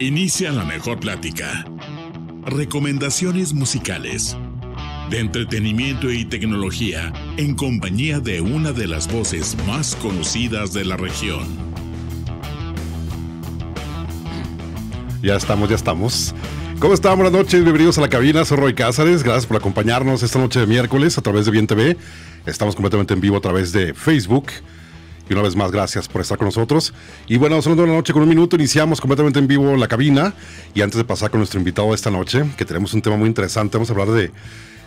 Inicia la mejor plática. Recomendaciones musicales. De entretenimiento y tecnología en compañía de una de las voces más conocidas de la región. Ya estamos, ya estamos. ¿Cómo estamos? Buenas noches, bienvenidos a la cabina, soy Roy Cázares, gracias por acompañarnos esta noche de miércoles a través de Bien TV. Estamos completamente en vivo a través de Facebook, y una vez más, gracias por estar con nosotros. Y bueno, son de la noche con un minuto, iniciamos completamente en vivo la cabina. Y antes de pasar con nuestro invitado de esta noche, que tenemos un tema muy interesante, vamos a hablar de,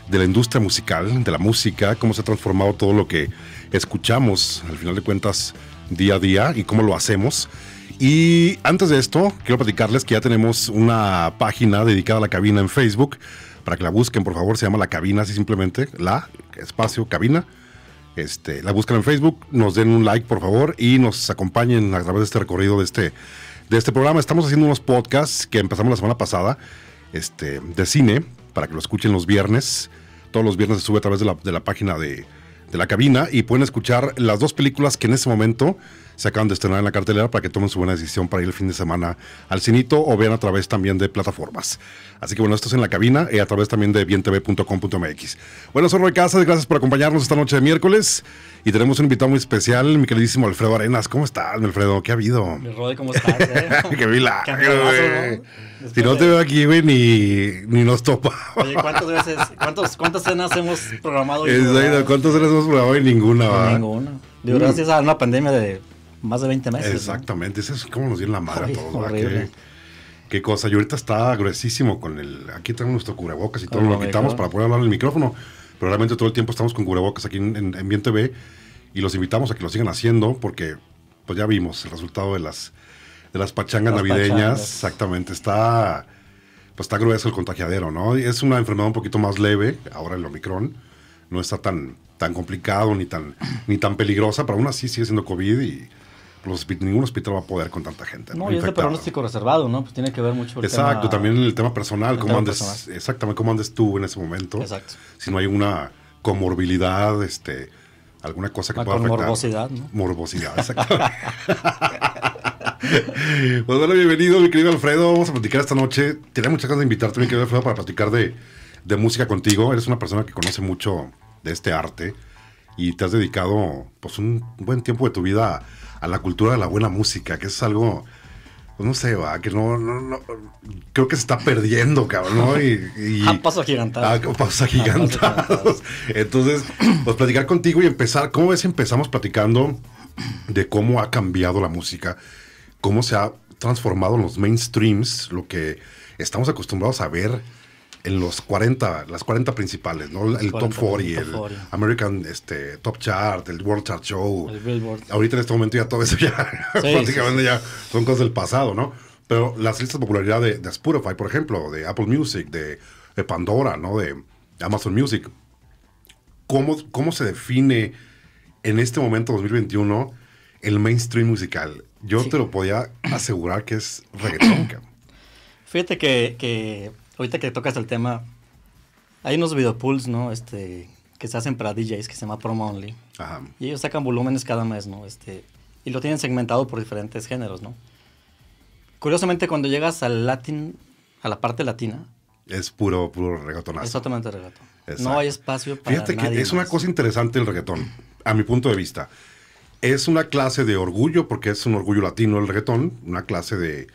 de la industria musical, de la música, cómo se ha transformado todo lo que escuchamos, al final de cuentas, día a día y cómo lo hacemos. Y antes de esto, quiero platicarles que ya tenemos una página dedicada a la cabina en Facebook. Para que la busquen, por favor, se llama La Cabina, así simplemente, La Espacio Cabina este, la buscan en Facebook, nos den un like por favor y nos acompañen a través de este recorrido de este, de este programa. Estamos haciendo unos podcasts que empezamos la semana pasada este, de cine para que lo escuchen los viernes. Todos los viernes se sube a través de la, de la página de, de la cabina y pueden escuchar las dos películas que en ese momento se acaban de estrenar en la cartelera para que tomen su buena decisión para ir el fin de semana al cinito o vean a través también de plataformas. Así que bueno, esto es en la cabina y eh, a través también de bientv.com.mx. Bueno, soy Roy Casas, gracias por acompañarnos esta noche de miércoles y tenemos un invitado muy especial, mi queridísimo Alfredo Arenas. ¿Cómo estás, Alfredo? ¿Qué ha habido? ¿cómo estás? Eh? Qué milagro, Si no te veo aquí, ni, nos topa. Oye, ¿cuántas veces, cuántas cenas hemos programado? ¿cuántas cenas hemos programado ninguna, no, Ninguna. gracias a una pandemia de más de 20 meses. Exactamente, es como nos dieron la madre a Qué, cosa. Y ahorita está gruesísimo con el. Aquí tenemos nuestro cubrebocas y todo lo quitamos para poder hablar en el micrófono. Pero realmente todo el tiempo estamos con cubrebocas aquí en, Bien TV y los invitamos a que lo sigan haciendo porque pues ya vimos el resultado de las de las pachangas navideñas. Exactamente, está pues está grueso el contagiadero, ¿no? Es una enfermedad un poquito más leve, ahora el Omicron no está tan tan complicado ni tan ni tan peligrosa, pero aún así sigue siendo COVID y ningún hospital va a poder con tanta gente. No, y es de pronóstico reservado, ¿no? Pues tiene que ver mucho. El Exacto, también el tema personal, el cómo tema andes, personal. exactamente cómo andes tú en ese momento. Exacto. Si no hay una comorbilidad, este, alguna cosa que pueda afectar. Morbosidad, ¿no? Morbosidad, exacto. pues bueno, bienvenido, mi querido Alfredo. Vamos a platicar esta noche. Tenía muchas ganas de invitarte, mi querido Alfredo, para platicar de, de música contigo. Eres una persona que conoce mucho de este arte y te has dedicado pues un buen tiempo de tu vida a la cultura de la buena música, que es algo, pues, no sé, va, que no, creo que se está perdiendo, cabrón, ¿no? Y, pasos agigantados. Entonces, pues platicar contigo y empezar, ¿cómo ves? Empezamos platicando de cómo ha cambiado la música, cómo se ha transformado en los mainstreams, lo que estamos acostumbrados a ver en los 40, las 40 principales, ¿no? El Top 40, el, American este, Top Chart, el World Chart Show. Ahorita en este momento ya todo eso ya, prácticamente ya son cosas del pasado, ¿no? Pero las listas de popularidad de, de Spotify, por ejemplo, de Apple Music, de, Pandora, ¿no? De Amazon Music. ¿Cómo, ¿Cómo se define en este momento 2021 el mainstream musical? Yo te lo podía asegurar que es reggaeton. Fíjate que, que Ahorita que tocas el tema, hay unos videopools, ¿no? Este, que se hacen para DJs que se llama Promo Only. Ajá. Y ellos sacan volúmenes cada mes, ¿no? Este, y lo tienen segmentado por diferentes géneros, ¿no? Curiosamente, cuando llegas al latín, a la parte latina. Es puro, puro reggaetonazo. Exactamente reggaetón. No hay espacio para. Fíjate que es una cosa interesante el reggaetón, a mi punto de vista. Es una clase de orgullo, porque es un orgullo latino el reggaetón, una clase de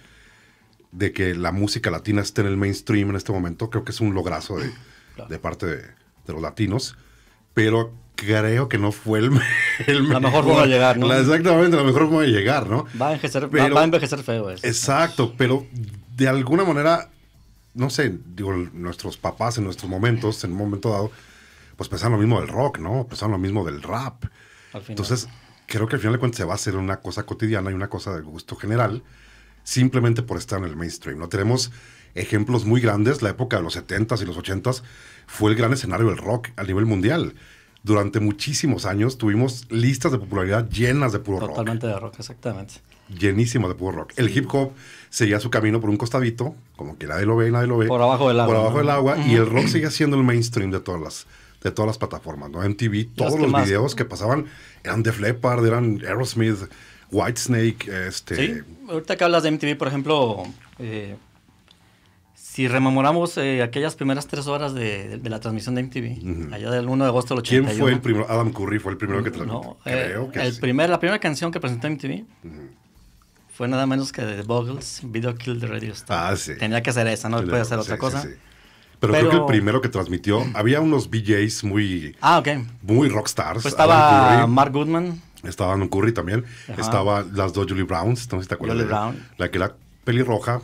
de que la música latina esté en el mainstream en este momento, creo que es un lograzo de, parte de, los latinos, pero creo que no fue el, mejor. La mejor forma de llegar, ¿no? exactamente, la mejor forma de llegar, ¿no? Va a envejecer, pero, va, feo Exacto, pero de alguna manera, no sé, digo, nuestros papás en nuestros momentos, en un momento dado, pues pensaban lo mismo del rock, ¿no? Pensaban lo mismo del rap. Entonces, creo que al final de cuentas se va a hacer una cosa cotidiana y una cosa de gusto general simplemente por estar en el mainstream. No tenemos ejemplos muy grandes. La época de los 70s y los 80s fue el gran escenario del rock a nivel mundial. Durante muchísimos años tuvimos listas de popularidad llenas de puro rock. Totalmente de rock, exactamente. Llenísimas de puro rock. El hip hop seguía su camino por un costadito, como que nadie lo ve, nadie lo ve. Por abajo del agua. Por abajo del agua. Y el rock seguía siendo el mainstream de todas las, de todas las plataformas, ¿no? MTV, todos los, videos que pasaban eran de Fleppard, eran Aerosmith, Whitesnake, este... Sí, ahorita que hablas de MTV, por ejemplo, eh, si rememoramos eh, aquellas primeras tres horas de, la transmisión de MTV, allá del 1 de agosto del 81. ¿Quién fue el primero? Adam Curry fue el primero que transmitió. No, eh, creo que el sí. primer, La primera canción que presentó MTV fue nada menos que The Boggles, Video Kill the Radio Star. Ah, sí. Tenía que hacer esa, no podía puede hacer otra cosa. Pero, creo que el primero que transmitió, había unos VJs muy. Ah, ok. Muy rockstars. Pues estaba Mark Goodman. Estaba Don Curry también. Estaba las dos Julie Browns, no Brown. La que era pelirroja,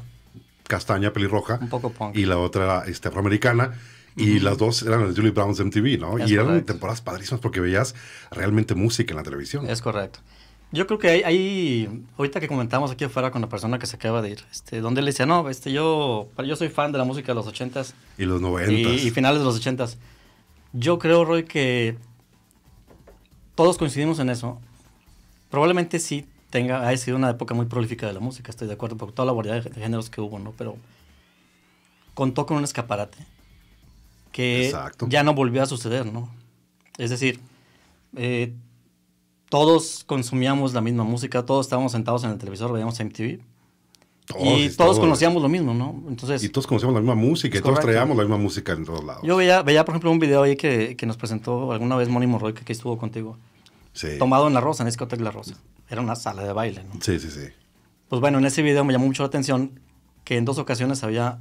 castaña, pelirroja. Un poco Y la otra era este, afroamericana. Y las dos eran las Julie Browns de MTV, ¿no? y eran temporadas padrísimas porque veías realmente música en la televisión. Es correcto. Yo creo que ahí, ahorita que comentamos aquí afuera con la persona que se acaba de ir, este, donde le decía, no, este, yo, yo soy fan de la música de los ochentas. Y los noventas. y finales de los ochentas. Yo creo, Roy, que todos coincidimos en eso, probablemente sí tenga, ha sido una época muy prolífica de la música, estoy de acuerdo, por toda la variedad de géneros que hubo, ¿no? Pero contó con un escaparate que ya no volvió a suceder, ¿no? Es decir, eh, todos consumíamos la misma música, todos estábamos sentados en el televisor, veíamos MTV. y todos, conocíamos lo mismo, ¿no? Entonces, y todos conocíamos la misma música, y todos traíamos la misma música en todos lados. Yo veía, veía por ejemplo, un video ahí que, nos presentó alguna vez Mónimo Roy, que estuvo contigo, Tomado en La Rosa, en Discotec La Rosa. Era una sala de baile, ¿no? Sí, sí, sí. Pues bueno, en ese video me llamó mucho la atención que en dos ocasiones había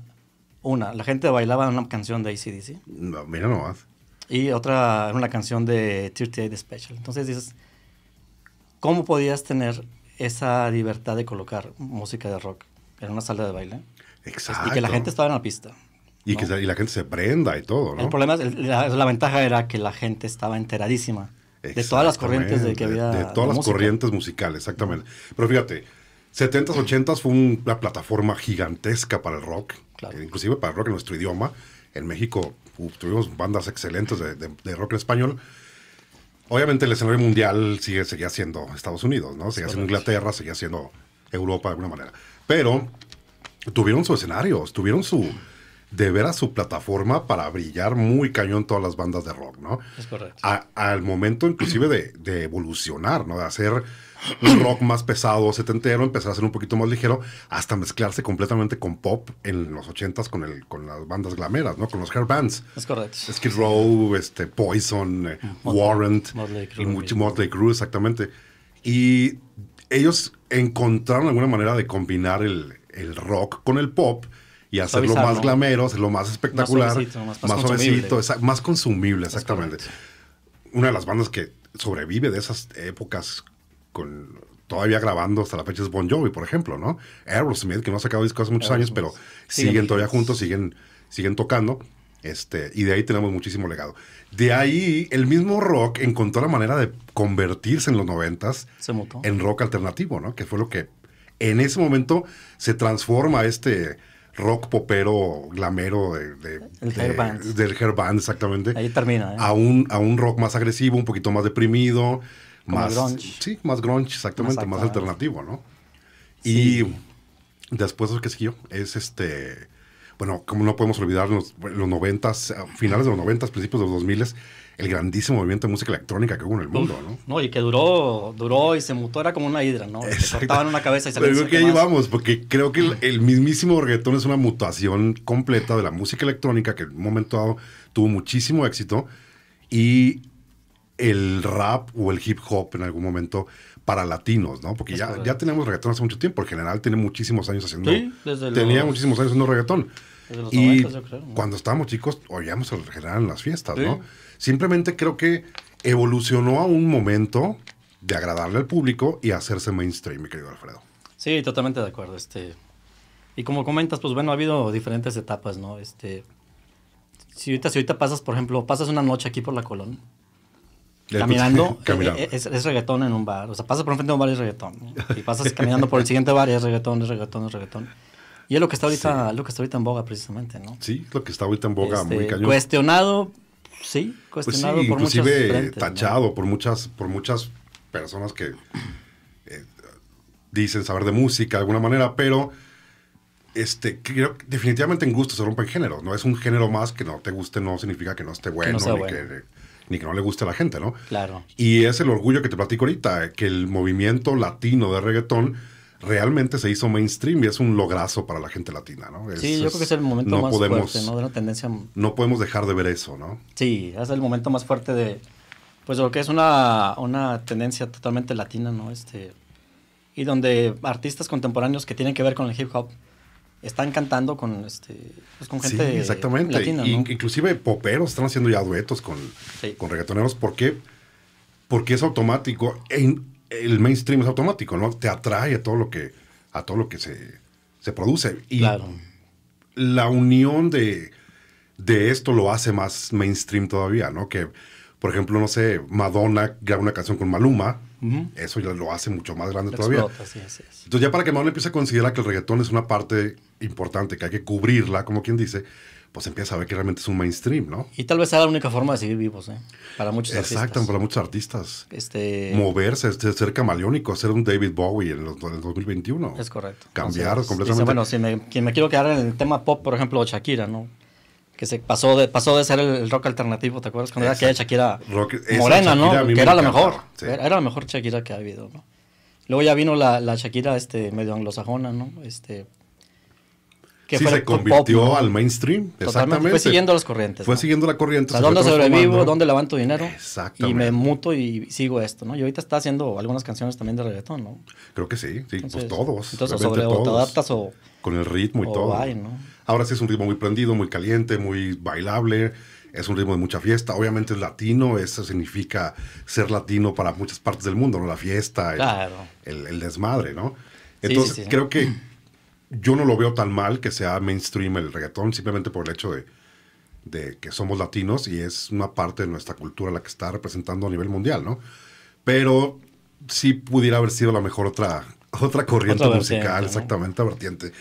una, la gente bailaba una canción de ACDC. No, mira nomás. Y otra era una canción de 38 Special. Entonces dices, ¿cómo podías tener esa libertad de colocar música de rock en una sala de baile? Exacto. Y que la gente estaba en la pista. Y, que, y la gente se prenda y todo, ¿no? El problema, la, la ventaja era que la gente estaba enteradísima de todas las corrientes de todas las corrientes musicales, exactamente. Pero fíjate, 70s, 80s fue una plataforma gigantesca para el rock, inclusive para el rock en nuestro idioma. En México uh, tuvimos bandas excelentes de, rock en español. Obviamente el escenario mundial sigue, seguía siendo Estados Unidos, ¿no? Seguía siendo Inglaterra, seguía siendo Europa de alguna manera. Pero tuvieron su escenario, tuvieron su, de ver a su plataforma para brillar muy cañón todas las bandas de rock, ¿no? Es correcto. al momento inclusive de, evolucionar, ¿no? De hacer rock más pesado, setentero, empezar a ser un poquito más ligero, hasta mezclarse completamente con pop en los ochentas con, con las bandas glameras, ¿no? Con los hair bands. Es correcto. Skid Row, este, Poison, eh, Warrant, y Motley Crue, exactamente. Y ellos encontraron alguna manera de combinar el, el rock con el pop y pues hacerlo más glamero, hacerlo más espectacular, más suavecito, más, consumible. exactamente. Una de las bandas que sobrevive de esas épocas con todavía grabando hasta la fecha es Bon Jovi, por ejemplo, ¿no? Aerosmith, que no ha sacado discos hace muchos años, pero siguen, todavía juntos, siguen, siguen tocando. Este, y de ahí tenemos muchísimo legado. De ahí, el mismo rock encontró la manera de convertirse en los noventas en rock alternativo, ¿no? Que fue lo que en ese momento se transforma este rock popero, glamero de, el del hair exactamente. Ahí termina. ¿eh? A, un, rock más agresivo, un poquito más deprimido, más grunge. Sí, más grunge, exactamente, más, alternativo, ¿no? Y después lo que siguió es este bueno, como no podemos olvidarnos, los, noventas, finales de los noventas, principios de los 2000, el grandísimo movimiento de música electrónica que hubo en el mundo, ¿no? No, y que duró, duró y se mutó, era como una hidra, ¿no? Se cortaban una cabeza y se pues Pero creo que ahí vamos, porque creo que el, mismísimo reggaetón es una mutación completa de la música electrónica que en un momento dado tuvo muchísimo éxito y el rap o el hip hop en algún momento para latinos, ¿no? Porque ya, ya tenemos reggaetón hace mucho tiempo, en general tiene muchísimos años haciendo... Sí, desde tenía muchísimos años haciendo reggaetón. Desde los y yo creo, cuando estábamos chicos, oíamos al general en las fiestas, ¿no? Simplemente creo que evolucionó a un momento de agradarle al público y hacerse mainstream, mi querido Alfredo. Sí, totalmente de acuerdo. Este, y como comentas, pues bueno, ha habido diferentes etapas, ¿no? Este, si ahorita, si ahorita pasas, por ejemplo, pasas una noche aquí por la Colón, caminando, eh, eh, es, es, reggaetón en un bar. O sea, pasas por frente de un bar y es reggaetón. Y pasas caminando por el siguiente bar y es reggaetón, es reggaetón, es reggaetón. Y es lo que está ahorita, lo que ahorita en boga, precisamente, ¿no? Sí, lo que está ahorita en boga, muy este, cañón. Cuestionado, pues sí, cuestionado inclusive tachado por muchas por muchas personas que eh, dicen saber de música de alguna manera, pero este, creo que definitivamente en gusto se rompen géneros, ¿no? Es un género más que no te guste, no significa que no esté bueno, ni, Que, ni, Que, no le guste a la gente, ¿no? Claro. Y es el orgullo que te platico ahorita, que el movimiento latino de reggaetón realmente se hizo mainstream y es un lograzo para la gente latina, ¿no? sí, yo creo que es el momento más fuerte, ¿no? De una tendencia... No podemos dejar de ver eso, ¿no? Sí, es el momento más fuerte de, pues, lo que es una, una tendencia totalmente latina, ¿no? Este, y donde artistas contemporáneos que tienen que ver con el hip hop están cantando con este pues con gente exactamente. latina, ¿no? Inclusive poperos están haciendo ya duetos con, con reggaetoneros. ¿Por qué? Porque es automático el mainstream es automático, ¿no? Te atrae a todo lo que, a todo lo que se, se produce. Y la unión de, de esto lo hace más mainstream todavía, ¿no? Que, por ejemplo, no sé, Madonna graba una canción con Maluma, eso ya lo hace mucho más grande todavía. Entonces ya para que Madonna empiece a considerar que el reggaetón es una parte importante, que hay que cubrirla, como quien dice, pues empieza a ver que realmente es un mainstream, ¿no? Y tal vez sea la única forma de seguir vivos, ¿eh? Para muchos artistas. Exacto, para muchos artistas. Este... Moverse, ser camaleónico, ser un David Bowie en el 2021. Es correcto. Cambiar completamente. bueno, si me, quiero quedar en el tema pop, por ejemplo, Shakira, ¿no? Que se pasó de, pasó de ser el, rock alternativo, ¿te acuerdas? Cuando era Shakira morena, ¿no? Que era la mejor. Era, la mejor Shakira que ha habido, ¿no? Luego ya vino la, Shakira este, medio anglosajona, ¿no? Este, que se convirtió al mainstream. Exactamente. Fue siguiendo las corrientes. Fue siguiendo la corriente. ¿dónde sobrevivo? ¿Dónde levanto dinero? Exactamente. Y me muto y sigo esto, ¿no? Y ahorita está haciendo algunas canciones también de reggaetón, ¿no? Creo que sí, sí, pues todos. Entonces, sobre, o adaptas o. Con el ritmo y todo. Ahora sí es un ritmo muy prendido, muy caliente, muy bailable. Es un ritmo de mucha fiesta. Obviamente es latino, eso significa ser latino para muchas partes del mundo, ¿no? La fiesta, el, desmadre, ¿no? Entonces, creo que yo no lo veo tan mal que sea mainstream el reggaetón, simplemente por el hecho de, que somos latinos y es una parte de nuestra cultura la que está representando a nivel mundial, ¿no? Pero sí pudiera haber sido la mejor otra, otra corriente musical, exactamente, vertiente.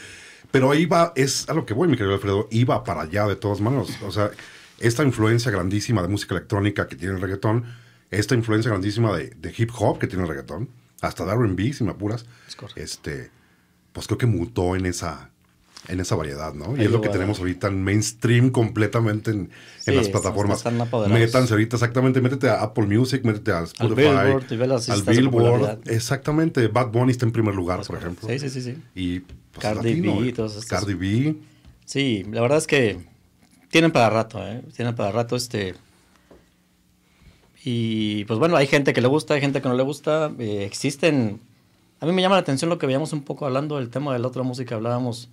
Pero ahí va, es a lo que voy, mi querido Alfredo, iba para allá de todas maneras. O sea, esta influencia grandísima de música electrónica que tiene el reggaetón, esta influencia grandísima de, hip hop que tiene el reggaetón, hasta Darwin RB, si me apuras. este, pues creo que mutó en esa, en esa variedad, ¿no? Y es lo que tenemos ahorita en mainstream completamente en, en las plataformas. Métanse ahorita, exactamente, métete a Apple Music, métete a Spotify, al Billboard, exactamente. Bad Bunny está en primer lugar, pues, por ejemplo. Sí, sí, sí, sí. Y pues, Cardi B B, eh. todos estos. Cardi B. Sí, la verdad es que tienen para rato, ¿eh? Tienen para rato este. Y pues bueno, hay gente que le gusta, hay gente que no le gusta. Eh, existen a mí me llama la atención lo que veíamos un poco hablando del tema de la otra música, hablábamos...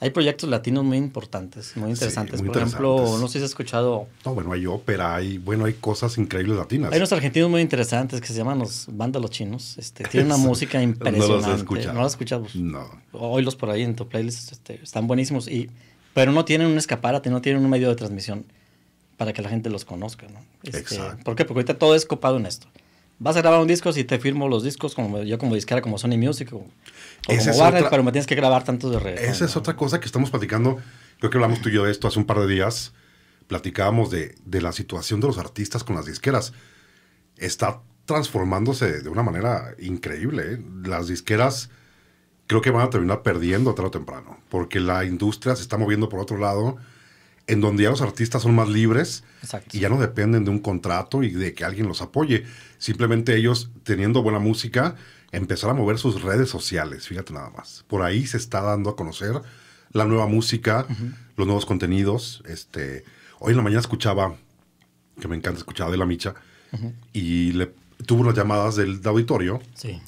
Hay proyectos latinos muy importantes, muy interesantes. Por ejemplo, no sé si has escuchado. No, bueno, hay ópera, hay, bueno, hay cosas increíbles latinas. Hay unos argentinos muy interesantes que se llaman los Banda Chinos. Este, tienen una música impresionante. no los escuchamos. escuchado. No los Oílos por ahí en tu playlist, este, están buenísimos. Y, pero no tienen un escaparate, no tienen un medio de transmisión para que la gente los conozca, ¿no? Este, Exacto. ¿Por qué? Porque ahorita todo es copado en esto vas a grabar un disco si te firmo los discos como yo como disquera como Sony Music o, como Warner, pero me tienes que grabar tantos de reggaetón. Esa es otra cosa que estamos platicando, creo que hablamos tú y yo de esto hace un par de días, platicábamos de, de la situación de los artistas con las disqueras. Está transformándose de una manera increíble. ¿eh? Las disqueras creo que van a terminar perdiendo tarde o temprano, porque la industria se está moviendo por otro lado en donde ya los artistas son más libres y ya no dependen de un contrato y de que alguien los apoye. Simplemente ellos, teniendo buena música, empezar a mover sus redes sociales, fíjate nada más. Por ahí se está dando a conocer la nueva música, los nuevos contenidos. Este, hoy en la mañana escuchaba, que me encanta escuchar de la Micha, y le tuvo unas llamadas del auditorio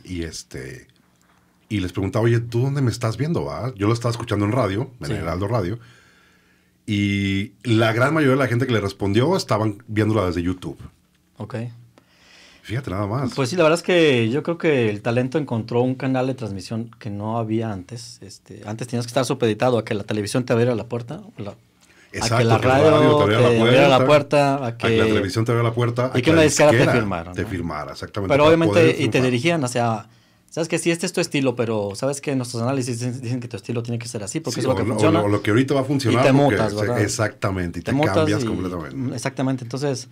y este y les preguntaba, oye, ¿tú dónde me estás viendo? Va? Yo lo estaba escuchando en radio, en el Heraldo Radio y la gran mayoría de la gente que le respondió estaban viéndola desde YouTube. Ok. Fíjate nada más. Pues sí, la verdad es que yo creo que el talento encontró un canal de transmisión que no había antes. Este, antes tenías que estar supeditado a que la televisión te abriera la puerta, Exacto, a que la radio, te, abriera, la puerta, a que, la televisión te abriera la puerta, y que, que la disquera te firmara. Te firmara, exactamente. Pero obviamente, y te dirigían hacia sabes que si este es tu estilo, pero sabes que nuestros análisis dicen que tu estilo tiene que ser así, porque es lo que funciona. O lo, que ahorita va a funcionar. Y te mutas, Exactamente, y te, cambias completamente. Mm, exactamente, entonces...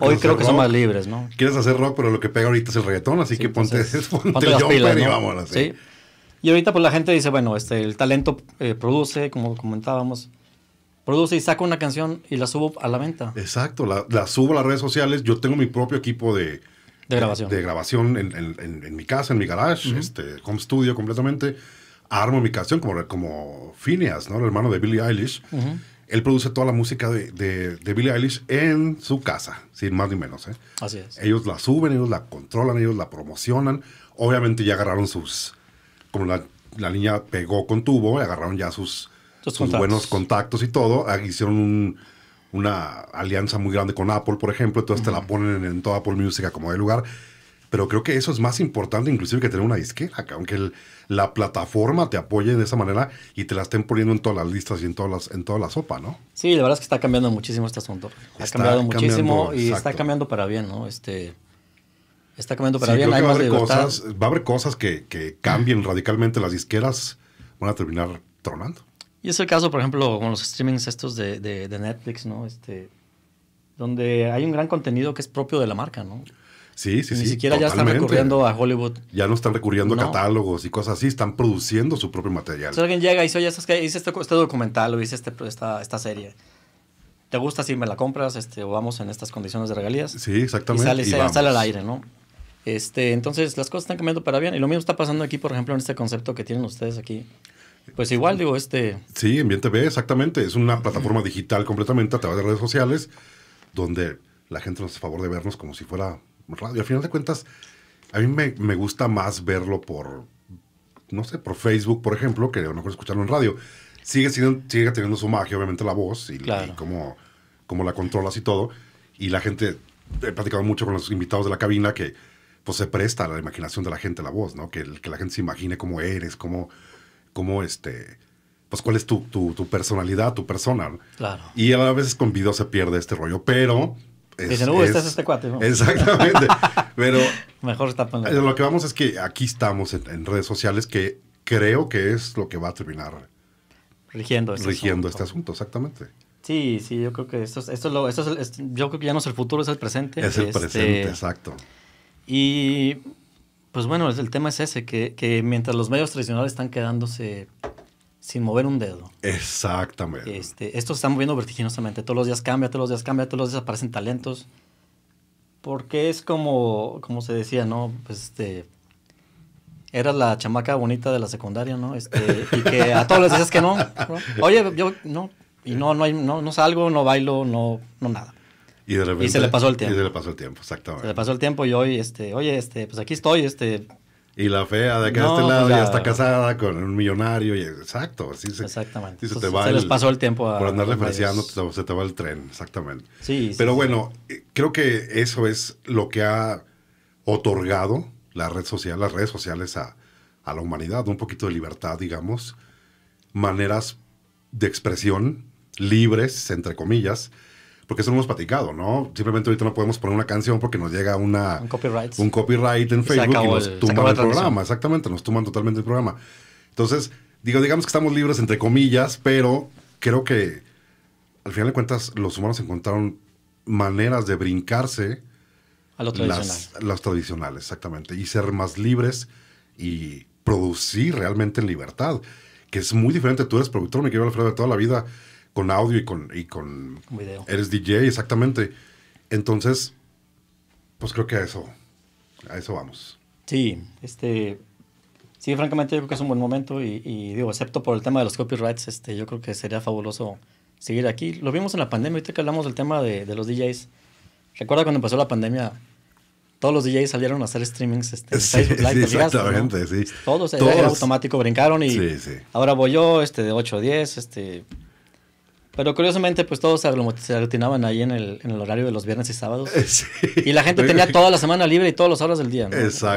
Hoy creo que son más libres, ¿no? Quieres hacer rock, pero lo que pega ahorita es el reggaetón, así que ponte, ponte, y Y ahorita pues la gente dice, bueno, este, el talento eh, produce, como comentábamos, produce y saca una canción y la subo a la venta. Exacto, la, subo a las redes sociales. Yo tengo mi propio equipo de, de grabación, de, grabación en, mi casa, en mi garage, este, home studio completamente. Armo mi canción como, como Phineas, ¿no? el hermano de Billie Eilish. Él produce toda la música de, de, Billie Eilish en su casa, sin más ni menos. ¿eh? Así es. Ellos la suben, ellos la controlan, ellos la promocionan. Obviamente ya agarraron sus. Como la, niña pegó con tubo, agarraron ya sus, buenos contactos y todo. Ah, hicieron un una alianza muy grande con Apple, por ejemplo, entonces te la ponen en, toda Apple Music como de lugar. Pero creo que eso es más importante inclusive que tener una disquera, aunque la plataforma te apoye de esa manera y te la estén poniendo en todas las listas y en todas en toda la sopa, ¿no? Sí, la verdad es que está cambiando muchísimo este asunto. Ha cambiado muchísimo y está cambiando para bien, ¿no? Este, está cambiando para bien. la va, a haber cosas, va a haber cosas que cambien radicalmente las disqueras, van a terminar tronando. Y es el caso, por ejemplo, con los streamings estos de, Netflix, ¿no? Este, donde hay un gran contenido que es propio de la marca, ¿no? Sí, sí, sí. Ni siquiera ya están recurriendo a Hollywood. Ya no están recurriendo a catálogos y cosas así, están produciendo su propio material. Si alguien llega y dice, oye, hice este, este, documental o hice este, esta, esta serie. ¿Te gusta si me la compras este, o vamos en estas condiciones de regalías? Sí, exactamente. Y sale, al aire, ¿no? Este, entonces, las cosas están cambiando para bien. Y lo mismo está pasando aquí, por ejemplo, en este concepto que tienen ustedes aquí. Pues igual, digo, este. Sí, en Bien TV, exactamente. Es una plataforma digital completamente a través de redes sociales, donde la gente nos hace favor de vernos como si fuera radio. Al final de cuentas, a mí me, gusta más verlo por, no sé, por Facebook, por ejemplo, que a lo mejor escucharlo en radio. Sigue, siendo, sigue teniendo su magia, obviamente, la voz y, como cómo, la controlas y todo. Y la gente, he platicado mucho con los invitados de la cabina que pues se presta a la imaginación de la gente la voz, ¿no? Que, que la gente se imagine cómo eres, cómo, cómo este, pues cuál es tu, personalidad, tu persona. Claro. Y a veces con video se pierde este rollo, pero... Es, este es, este cuate, ¿no? Exactamente. pero... Mejor está Lo que vamos es que aquí estamos en, redes sociales que creo que es lo que va a terminar rigiendo este, asunto. rigiendo este asunto, exactamente. Sí, sí, yo creo que esto es, esto yo creo que ya no es el futuro, es el presente. Es el este, presente, exacto. Y pues bueno, el tema es ese, que, mientras los medios tradicionales están quedándose sin mover un dedo. Exactamente. Este, esto se está moviendo vertiginosamente. Todos los días cambia, todos los días cambia, todos los días aparecen talentos. Porque es como, como se decía, ¿no? Pues este. era la chamaca bonita de la secundaria, ¿no? Este, y que a todos les decías que no, no. Oye, yo no. Y no, no, hay, no, no salgo, no bailo, no, no nada. Y, se le pasó el tiempo. Y se le pasó el tiempo, exactamente. Se le pasó el tiempo y hoy, este, oye, este, pues aquí estoy, este. Y la fea de acá de este lado pues ya está casada con un millonario. Y, exacto. Así exactamente. se, les pasó el tiempo Por andar referenciando, se te va el tren, exactamente. Sí. Pero bueno, eh, creo que eso es lo que ha otorgado la red social, las redes sociales a, a la humanidad, un poquito de libertad, digamos, maneras de expresión libres, entre comillas, porque eso lo hemos platicado, ¿no? Simplemente ahorita no podemos poner una canción porque nos llega una, un, copyright. en Facebook y nos el, el programa, exactamente, nos tumban totalmente el programa. Entonces, digo, digamos que estamos libres entre comillas, pero creo que al final de cuentas los humanos encontraron maneras de brincarse a lo tradicional. las, tradicionales, exactamente, y ser más libres y producir realmente en libertad, que es muy diferente. Tú eres productor, me quiero Alfredo, de toda la vida con audio y con, y con video. Eres DJ, exactamente. Entonces, pues creo que a eso, a eso vamos. Sí, este, sí, francamente yo creo que es un buen momento y, digo, excepto por el tema de los copyrights, este, yo creo que sería fabuloso seguir aquí. Lo vimos en la pandemia, ahorita que hablamos del tema de, los DJs. Recuerda cuando empezó la pandemia, todos los DJs salieron a hacer streamings este, exactamente, sí. Todos, Todos, automático, brincaron y sí, ahora voy yo, este, de 8 a 10, este, pero curiosamente, pues todos se aglutinaban ahí en el, en el horario de los viernes y sábados. Y la gente tenía toda la semana libre y todas las horas del día. ¿no?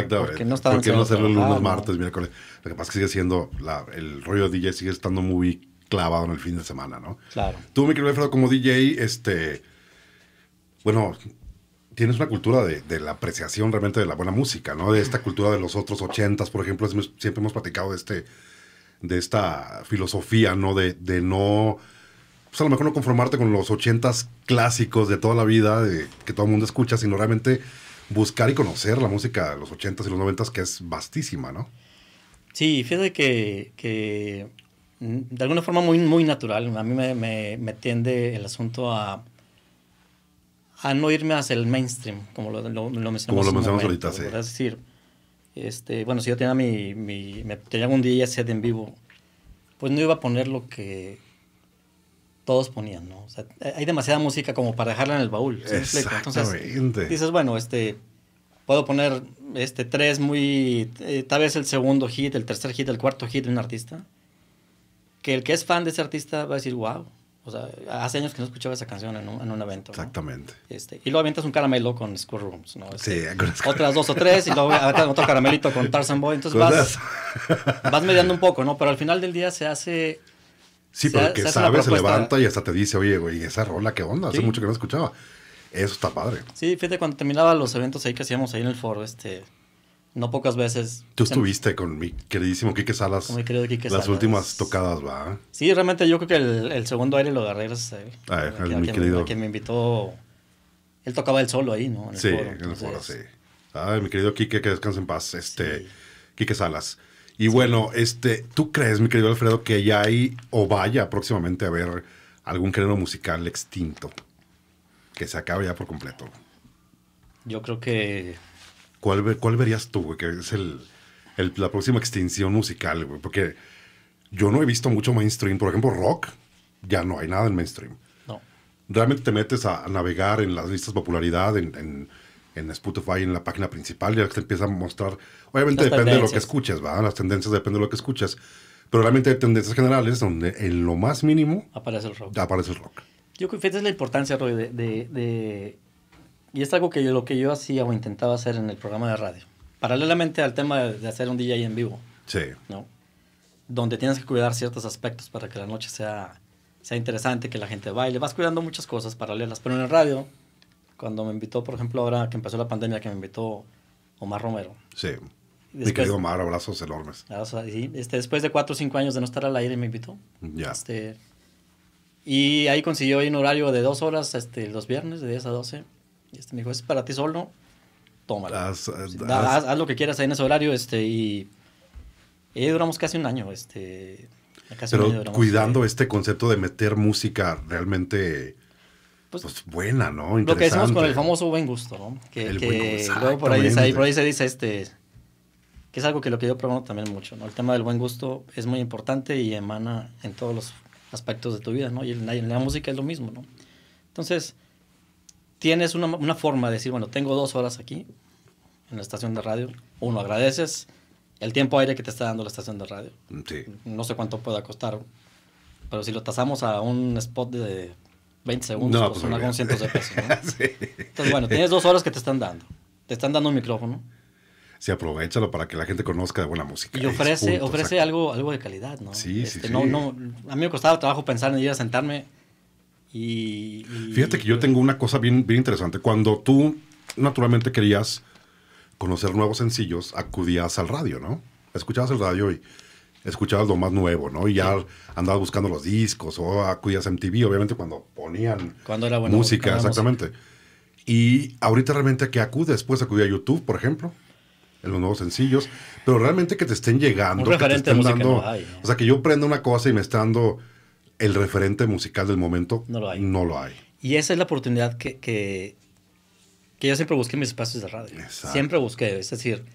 Porque no estaban ¿Por no hacerlo lunes, martes, miércoles? Lo que pasa es que sigue siendo, el rollo de DJ sigue estando muy clavado en el fin de semana, ¿no? Claro. Tú, querido Alfredo, como DJ, este, bueno, tienes una cultura de, la apreciación realmente de la buena música, ¿no? De esta cultura de los otros ochentas, por ejemplo, siempre hemos platicado de este, de esta filosofía, ¿no? de, de no pues a lo mejor no conformarte con los 80 clásicos de toda la vida, de, que todo el mundo escucha, sino realmente buscar y conocer la música de los 80 y los 90 que es vastísima, ¿no? Sí, fíjate que, mm, de alguna forma muy, muy natural, a mí me, tiende el asunto a, a no irme hacia el mainstream, como lo, como lo mencionamos ahorita, sí. Es decir, este, bueno, si yo tenía mi, me, tenía un día sed en vivo, pues no iba a poner lo que todos ponían, ¿no? O sea, hay demasiada música como para dejarla en el baúl. Exactamente. Entonces, dices, bueno, este, puedo poner este tres muy, eh, tal vez el segundo hit, el tercer hit, el cuarto hit de un artista, que el que es fan de ese artista va a decir, wow, o sea, hace años que no escuchaba esa canción en un, en un evento. Exactamente. Este, y luego avientas un caramelo con Squirrel Rooms, ¿no? Este, sí, con Otras dos o tres y luego avientas otro caramelito con Tarzan Boy. Entonces vas, vas mediando un poco, ¿no? Pero al final del día se hace Sí, pero que sabe, se levanta y hasta te dice, oye, güey, esa rola, ¿qué onda? Hace mucho que no escuchaba. Eso está padre. Sí, fíjate, cuando terminaba los eventos ahí que hacíamos ahí en el foro, este, no pocas veces. Tú em estuviste con mi queridísimo Quique Salas. Con mi querido Quique Salas. Las últimas tocadas, va. Sí, realmente yo creo que el, segundo aire lo agarré gracias a ah, mi que me invitó. Él tocaba el solo ahí, ¿no? En el sí, en el foro, sí. Ay, mi querido Quique, que descanse en paz. Este, Quique Salas. Y bueno, este, ¿tú crees, mi querido Alfredo, que ya hay o vaya próximamente a ver algún género musical extinto que se acabe ya por completo? Yo creo que... ¿Cuál, cuál verías tú, güey, que es el, la próxima extinción musical, güey? Porque yo no he visto mucho mainstream. Por ejemplo, rock, ya no hay nada en mainstream. No. Realmente te metes a, navegar en las listas de popularidad, en en Spotify, en la página principal, ya te empieza a mostrar. Obviamente depende de lo que escuches, ¿va? Las tendencias dependen de lo que escuchas, Pero realmente hay tendencias generales donde en lo más mínimo. Aparece el rock. Aparece el rock. Yo creo que es la importancia, Roy, de, y es algo que yo, lo que yo hacía o intentaba hacer en el programa de radio. Paralelamente al tema de, de hacer un DJ en vivo. Sí. ¿No? Donde tienes que cuidar ciertos aspectos para que la noche sea sea interesante, que la gente baile. Vas cuidando muchas cosas paralelas, pero en el radio cuando me invitó, por ejemplo, ahora que empezó la pandemia, que me invitó Omar Romero. Sí. Mi querido Omar, abrazos enormes. Ah, este, después de cuatro o cinco años de no estar al aire, me invitó. Ya. Este, y ahí consiguió un horario de dos horas este, los viernes, de 10 a 12. Y este, me dijo, es para ti solo, tómalo. Ah, ah, haz, lo que quieras ahí en ese horario. Este, y, duramos casi un año. Este, Pero cuidando este concepto de meter música realmente pues, pues, buena, ¿no? Lo que decimos con el famoso buen gusto, ¿no? Que, luego por ahí, por ahí se dice este, que es algo que lo que yo promuevo también mucho, ¿no? El tema del buen gusto es muy importante y emana en todos los aspectos de tu vida, ¿no? Y en la, música es lo mismo, ¿no? Entonces, tienes una, una, forma de decir, bueno, tengo dos horas aquí en la estación de radio. Uno, agradeces el tiempo aire que te está dando la estación de radio. Sí. No sé cuánto pueda costar, pero si lo tasamos a un spot de 20 segundos, no, pues, pues cientos de pesos. Entonces, bueno, tienes dos horas que te están dando. Te están dando un micrófono. Sí, aprovechalo para que la gente conozca de buena música. Y ofrece, ofrece algo, algo de calidad, ¿no? Sí, sí, este, a mí me costaba trabajo pensar en ir a sentarme y, Fíjate que yo tengo una cosa bien, bien interesante. Cuando tú, naturalmente, querías conocer nuevos sencillos, acudías al radio, ¿no? Escuchabas el radio y escuchabas lo más nuevo, ¿no? Y ya andabas buscando los discos o acudías a MTV, obviamente cuando ponían cuando era buena, música, exactamente. Y ahorita realmente que acudes, pues acudir a YouTube, por ejemplo, en los nuevos sencillos, pero realmente que te estén llegando, Un que te estén dando, hay, o sea, que yo prenda una cosa y me está dando el referente musical del momento, no lo hay. No lo hay. Y esa es la oportunidad que, que, que yo siempre busqué en mis espacios de radio. Siempre busqué, es decir,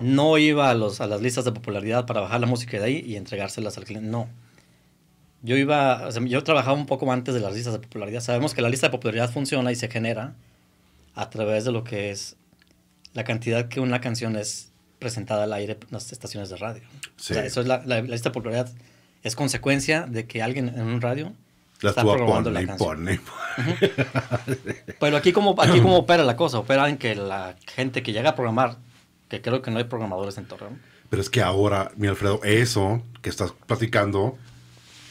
no iba a, los, a las listas de popularidad para bajar la música de ahí y entregárselas al cliente. No. Yo iba, yo trabajaba un poco antes de las listas de popularidad. Sabemos que la lista de popularidad funciona y se genera a través de lo que es la cantidad que una canción es presentada al aire en las estaciones de radio. eso es la, lista de popularidad es consecuencia de que alguien en un radio está programando la canción. Pero aquí como, aquí como opera la cosa, opera en que la gente que llega a programar que creo que no hay programadores en Torreón. Pero es que ahora, mi Alfredo, eso que estás platicando,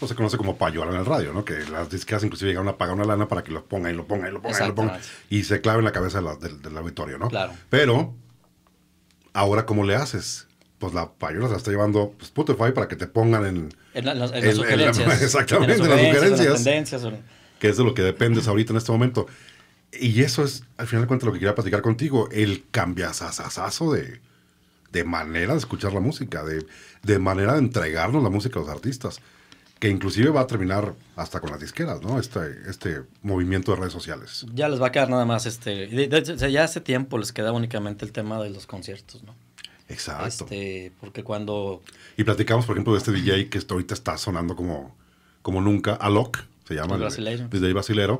no se conoce como payola en el radio, ¿no? Que las disqueras inclusive llegaron a pagar una lana para que los y lo pongan y lo pongan y lo pongan. Y se clave en la cabeza del auditorio, ¿no? Claro. Pero, ahora, ¿cómo le haces? Pues la payola se la está llevando pues, Spotify para que te pongan en... En, las, sugerencias. exactamente, en las sugerencias. Que es de lo que dependes ahorita en este momento. Y eso es, al final de cuentas, lo que quería platicar contigo, el cambiazazazazo de, de manera de escuchar la música, de, manera de entregarnos la música a los artistas, que inclusive va a terminar hasta con las disqueras, ¿no? Este, este movimiento de redes sociales. Ya les va a quedar nada más este... ya hace tiempo les queda únicamente el tema de los conciertos, ¿no? Exacto. Este, porque cuando... Y platicamos, por ejemplo, de este DJ que ahorita está sonando como, como nunca, Alok, se llama. El brasileiro. El,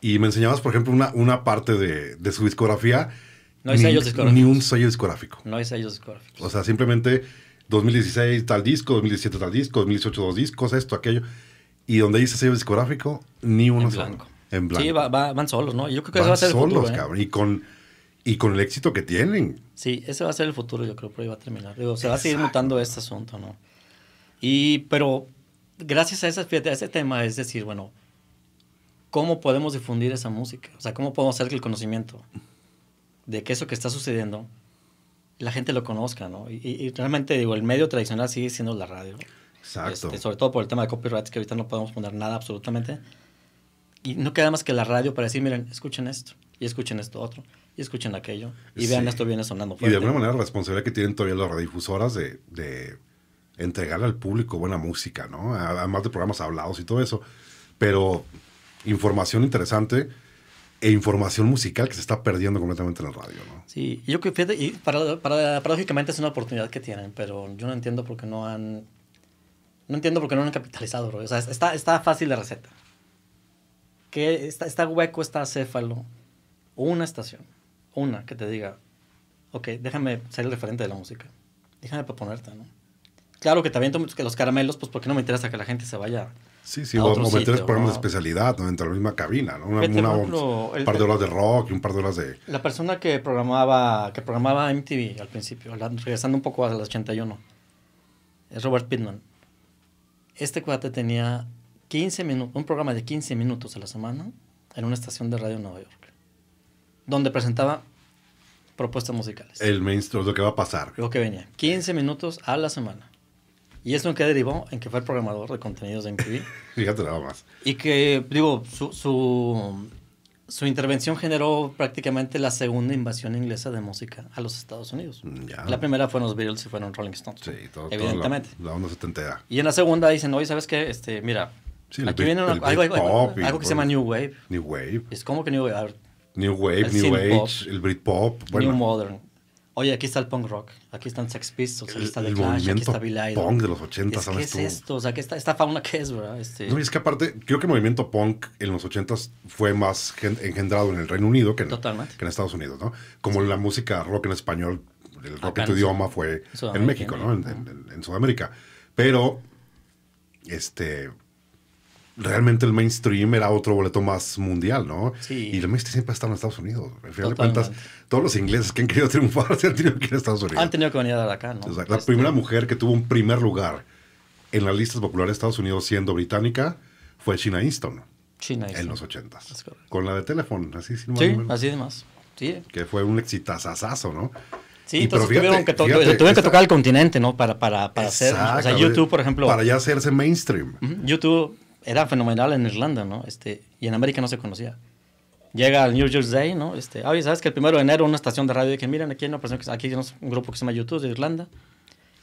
y me enseñabas, por ejemplo, una, una parte de, de su discografía. No hay ni, sellos discográficos. Ni un sello discográfico. No hay sellos discográficos. O sea, simplemente 2016 tal disco, 2017 tal disco, 2018 dos discos, esto, aquello. Y donde dice sello discográfico, ni uno en Blanco. En blanco. Sí, van solos, ¿no? Yo creo que eso va a ser el futuro. Solos, ¿eh? cabrón. Y con, y con el éxito que tienen. Sí, ese va a ser el futuro, yo creo, pero ahí va a terminar. se va a seguir mutando este asunto, ¿no? Y, pero gracias a, esas, a ese tema, es decir, bueno, ¿cómo podemos difundir esa música? O sea, ¿cómo podemos hacer que el conocimiento de que eso que está sucediendo, la gente lo conozca, ¿no? Y, realmente, digo, el medio tradicional sigue siendo la radio. Exacto. Este, sobre todo por el tema de copyrights, que ahorita no podemos poner nada absolutamente. Y no queda más que la radio para decir, miren, escuchen esto, y escuchen esto otro, y escuchen aquello, y vean esto viene sonando fuerte. Y de alguna manera la responsabilidad que tienen todavía las radiodifusoras de, de entregarle al público buena música, ¿no? Además de programas hablados y todo eso. Pero información interesante e información musical que se está perdiendo completamente en la radio, ¿no? Sí, yo que fíjate, y paradójicamente es una oportunidad que tienen, pero yo no entiendo por qué no han... No entiendo por qué no han capitalizado, bro. O sea, está, está fácil de receta. Que está, está hueco, está acéfalo. Una estación, una que te diga, ok, déjame ser el referente de la música. Déjame proponerte, ¿no? Claro que también que los caramelos, pues porque no me interesa que la gente se vaya Sí, sí, o meter programas de especialidad ¿no? dentro de la misma cabina, ¿no? un par de horas de rock y un par de horas de... La persona que programaba, que programaba MTV al principio, regresando un poco a las 81, es Robert Pittman. Este cuate tenía 15 minutos, un programa de 15 minutos a la semana en una estación de radio en Nueva York, donde presentaba propuestas musicales. El mainstream, lo que va a pasar. Lo que venía, 15 minutos a la semana. Y eso en qué derivó, en que fue el programador de contenidos de MTV. Fíjate nada más. Y que, digo, su, su, intervención generó prácticamente la segunda invasión inglesa de música a los Estados Unidos. Mm, la primera fueron los Beatles y fueron Rolling Stones. Sí, evidentemente. la, onda setentera. Y en la segunda dicen, oye, ¿sabes qué? Este, mira, aquí viene algo, algo, que se llama New Wave. New Wave. Es como que New Wave. New Wave, New Age, el Britpop. Bueno. New Modern oye, aquí está el punk rock, aquí están Sex Pistols, aquí está el, Clash, aquí está Billy punk de los ochentas, es, ¿sabes ¿qué es esto? O sea, qué esta, esta fauna qué es, bro? Este no, y es que aparte, creo que el movimiento punk en los 80 fue más engendrado en el Reino Unido que en, Estados Unidos, ¿no? Como la música rock en español, el rock en tu idioma fue en México, ¿no? en, Sudamérica. Pero, este, realmente el mainstream era otro boleto más mundial, ¿no? Sí. Y el mainstream siempre ha estado en Estados Unidos. Al final de cuentas, todos los ingleses que han querido triunfar se han tenido que ir a Estados Unidos. Han tenido que venir de acá, ¿no? O la este, primera mujer que tuvo un primer lugar en las listas populares de Estados Unidos siendo británica fue China Easton. China Easton. En los ochentas. Con la de teléfono, así sin más Sí, así de más. Sí. Que fue un exitazazazo, ¿no? Sí, y tuvieron, que, tocar el continente, ¿no? Para, para, para hacer, o sea, YouTube, por ejemplo. Para ya hacerse mainstream. YouTube era fenomenal en Irlanda, ¿no? Este, y en América no se conocía. Llega al New Year's Day, ¿no? Este, ¿sabes que el primero de enero una estación de radio que miren, aquí hay una persona aquí hay un grupo que se llama YouTube de Irlanda.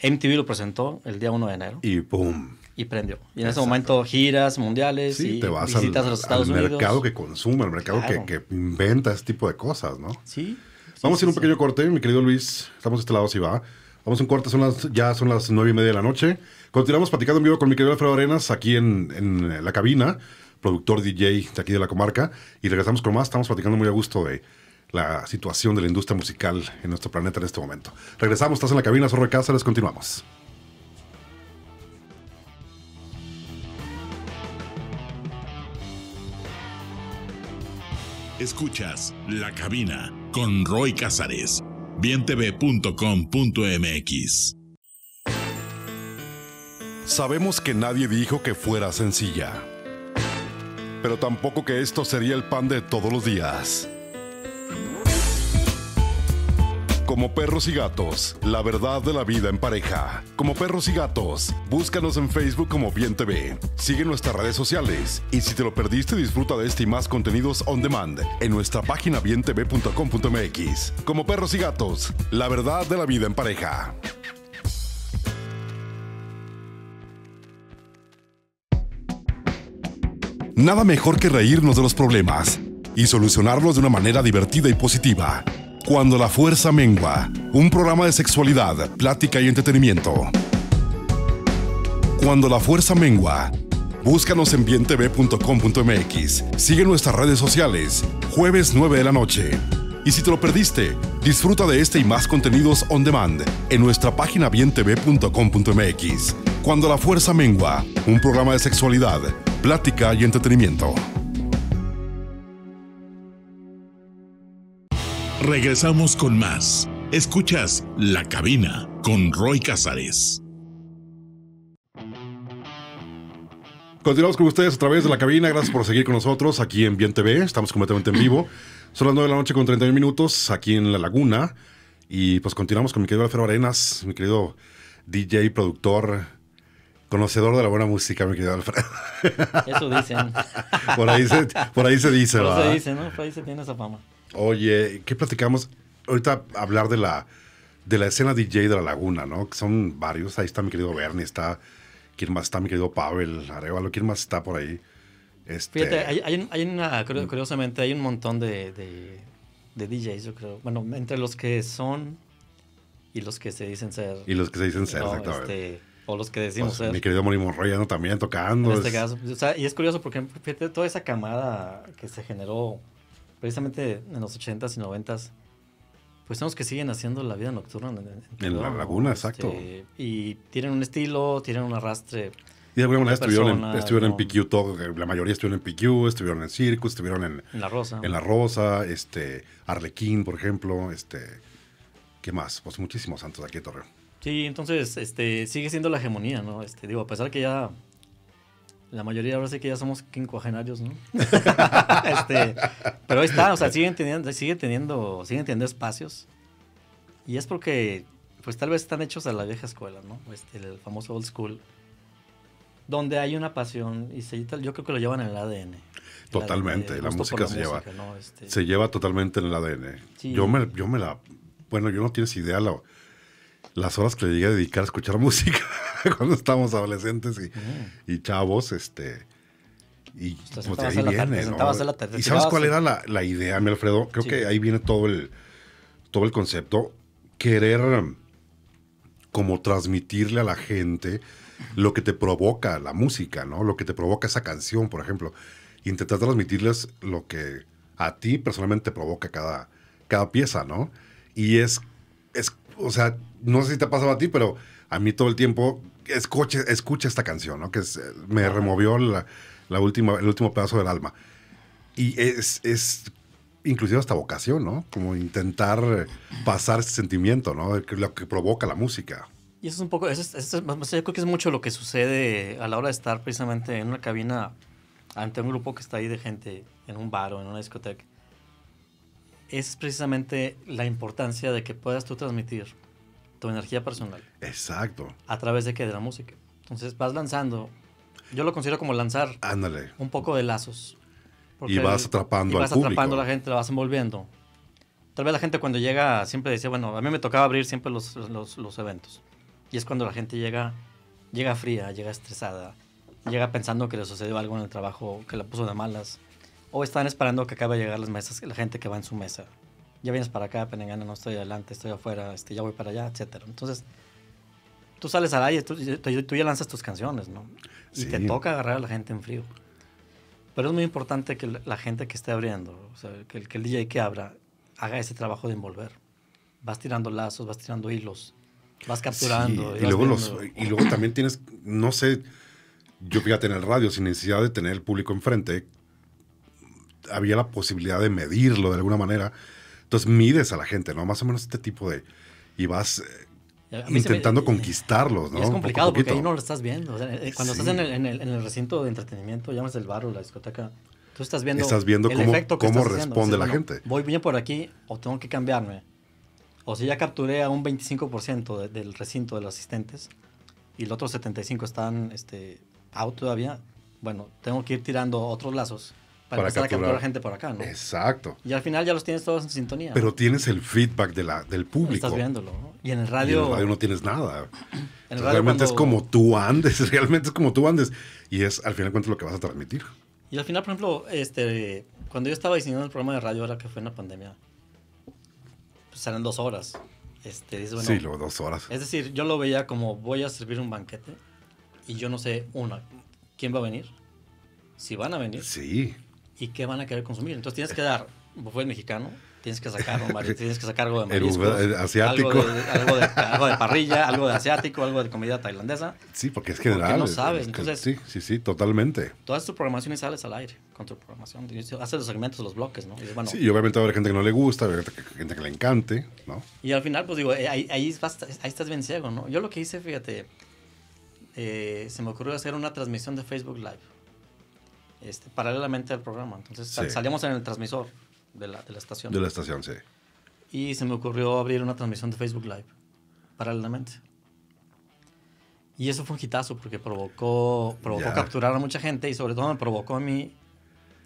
MTV lo presentó el día 1 de enero. Y ¡pum! Y prendió. Y en ese momento giras mundiales y te vas visitas a los Estados al el mercado que consume, el mercado que, que, inventa este tipo de cosas, ¿no? Sí. Vamos a hacer un pequeño corte, mi querido Luis. Estamos de este lado, si va. Vamos a un corte, son las, ya son las nueve y media de la noche. Continuamos platicando en vivo con mi querido Alfredo Arenas aquí en, la cabina, productor DJ de aquí de la comarca, y regresamos con más. Estamos platicando muy a gusto de la situación de la industria musical en nuestro planeta en este momento. Regresamos, estás en la cabina, Zorro Cáceres, continuamos. Escuchas La Cabina con Roy Cázares, bientv.com.mx. Sabemos que nadie dijo que fuera sencilla, pero tampoco que esto sería el pan de todos los días. Como perros y gatos, la verdad de la vida en pareja. Como perros y gatos, búscanos en Facebook como Bien TV. Sigue nuestras redes sociales y si te lo perdiste disfruta de este y más contenidos on demand en nuestra página bientv.com.mx. Como perros y gatos, la verdad de la vida en pareja. Nada mejor que reírnos de los problemas y solucionarlos de una manera divertida y positiva. Cuando la fuerza mengua, un programa de sexualidad, plática y entretenimiento. Cuando la fuerza mengua, búscanos en bientv.com.mx, sigue nuestras redes sociales, jueves 9 de la noche. Y si te lo perdiste, disfruta de este y más contenidos on demand en nuestra página bientv.com.mx. Cuando la fuerza mengua, un programa de sexualidad, plática y entretenimiento. Regresamos con más. Escuchas La Cabina con Roy Casares. Continuamos con ustedes a través de la cabina. Gracias por seguir con nosotros aquí en Bien TV. Estamos completamente en vivo. Son las 9 de la noche con 31 minutos aquí en La Laguna. Y pues continuamos con mi querido Alfredo Arenas, mi querido DJ, productor, Conocedor de la buena música, mi querido Alfredo. Eso dicen. Por ahí se, por ahí se dice, se dice, ¿no? Por ahí se tiene esa fama. Oye, ¿qué platicamos? Ahorita hablar de la, de la escena DJ de la Laguna, ¿no? Que son varios. Ahí está mi querido Bernie, está. ¿Quién más está? Mi querido Pavel Arevalo, ¿quién más está por ahí? Este... Fíjate, hay, una, curiosamente, hay un montón de, de, DJs, yo creo. Bueno, entre los que son y los que se dicen ser. Y los que se dicen ser, exactamente. Este, o los que decimos. Pues, mi querido Morimón Monroyano también tocando. Este y es curioso porque toda esa camada que se generó precisamente en los 80s y 90s, pues son los que siguen haciendo la vida nocturna. En, la laguna, exacto. Este, y tienen un estilo, tienen un arrastre. Y de alguna manera estuvieron, en, PQ, la mayoría estuvieron en PQ, estuvieron en Circus, estuvieron en, La Rosa. En La Rosa, este, Arlequín, por ejemplo, este, ¿qué más? Pues muchísimos santos aquí en Torreón. Sí, entonces este, sigue siendo la hegemonía, ¿no? Este, digo, a pesar que ya la mayoría ahora sí que ya somos quincuagenarios, ¿no? Este, pero ahí está, o sea, siguen teniendo, siguen teniendo, espacios. Y es porque, pues tal vez están hechos a la vieja escuela, ¿no? Este, el famoso old school. Donde hay una pasión y se, yo creo que lo llevan en el ADN. Totalmente, la, música se lleva. Este se lleva totalmente en el ADN. Yo, me, yo me la... Bueno, yo no tienes idea la las horas que le llegué a dedicar a escuchar música cuando estábamos adolescentes y, mm. chavos, este. Y pues pues, de ahí viene, la ¿Y sabes cuál era la, idea, mi Alfredo? Creo que ahí viene todo el, todo el concepto. Querer um, como transmitirle a la gente lo que te provoca la música, ¿no? Lo que te provoca esa canción, por ejemplo. Intentar transmitirles lo que a ti personalmente te provoca cada, cada pieza, ¿no? Y es o sea, no sé si te ha pasado a ti, pero a mí todo el tiempo escuche escucha esta canción, ¿no? Que eh, me removió la, última, el último pedazo del alma. Y es, es inclusive hasta vocación, ¿no? Como intentar eh, pasar ese sentimiento, ¿no? Lo que provoca la música. Y eso es un poco, yo creo que es mucho lo que sucede a la hora de estar precisamente en una cabina ante un grupo que está ahí de gente, en un bar o en una discoteca es precisamente la importancia de que puedas tú transmitir tu energía personal. Exacto. ¿A través de qué? De la música. Entonces vas lanzando. Yo lo considero como lanzar Ándale. un poco de lazos. Y vas atrapando y vas atrapando a la gente, la vas envolviendo. Tal vez la gente cuando llega siempre dice, bueno, a mí me tocaba abrir siempre los, los eventos. Y es cuando la gente llega, llega fría, llega estresada, llega pensando que le sucedió algo en el trabajo que la puso de malas o están esperando que acabe de llegar las mesas, la gente que va en su mesa. Ya vienes para acá, Penengana, no estoy adelante, estoy afuera, este, ya voy para allá, etc. Entonces, tú sales al aire, tú, tú, ya lanzas tus canciones, ¿no? Y te toca agarrar a la gente en frío. Pero es muy importante que la gente que esté abriendo, que, el DJ que abra, haga ese trabajo de envolver. Vas tirando lazos, vas tirando hilos, vas capturando. y, luego y luego también tienes, no sé, yo fíjate en el radio, sin necesidad de tener el público enfrente, había la posibilidad de medirlo de alguna manera. Entonces mides a la gente, ¿no? Más o menos este tipo de... Y vas eh, intentando conquistarlos, ¿no? Es complicado porque ahí no lo estás viendo. Eh, cuando estás en el, recinto de entretenimiento, llamas el bar o la discoteca, tú estás viendo, estás viendo cómo, cómo responde la gente. Voy bien por aquí o tengo que cambiarme. O si ya capturé a un 25% del recinto de los asistentes y los otros 75% están este, out todavía, bueno, tengo que ir tirando otros lazos para, capturar. gente por acá, ¿no? Exacto. Y al final ya los tienes todos en sintonía. Pero tienes el feedback de la, del público. Estás viéndolo. Y en el radio. en el radio no tienes nada. En realmente es como tú andes, realmente es como tú andes. Y es al final cuentas lo que vas a transmitir. Y al final, por ejemplo, este, cuando yo estaba diseñando el programa de radio, ahora que fue en la pandemia, pues eran dos horas. Este, sí, dos horas. Es decir, yo lo veía como voy a servir un banquete y yo no sé, una, ¿quién va a venir? Si van a venir. Sí y qué van a querer consumir. Entonces tienes que dar buffet mexicano, tienes que sacar, tienes que sacar algo de mariscos, eh, asiático. Algo de, parrilla, algo de asiático, algo de comida tailandesa. Sí, porque es general. Porque no sabes. sí, sí, sí, totalmente. Todas tus programaciones sales al aire con tu programación. Haces los segmentos, los bloques, ¿no? sí, obviamente va gente que no le gusta, va gente que le encante, ¿no? Y al final, pues digo, eh, ahí, estás bien ciego, ¿no? Yo lo que hice, fíjate, eh, se me ocurrió hacer una transmisión de Facebook Live este, paralelamente al programa. Entonces salíamos en el transmisor de la, estación. De la estación, sí. Y se me ocurrió abrir una transmisión de Facebook Live, paralelamente. Y eso fue un hitazo porque provocó, provocó capturar a mucha gente y sobre todo me provocó a mí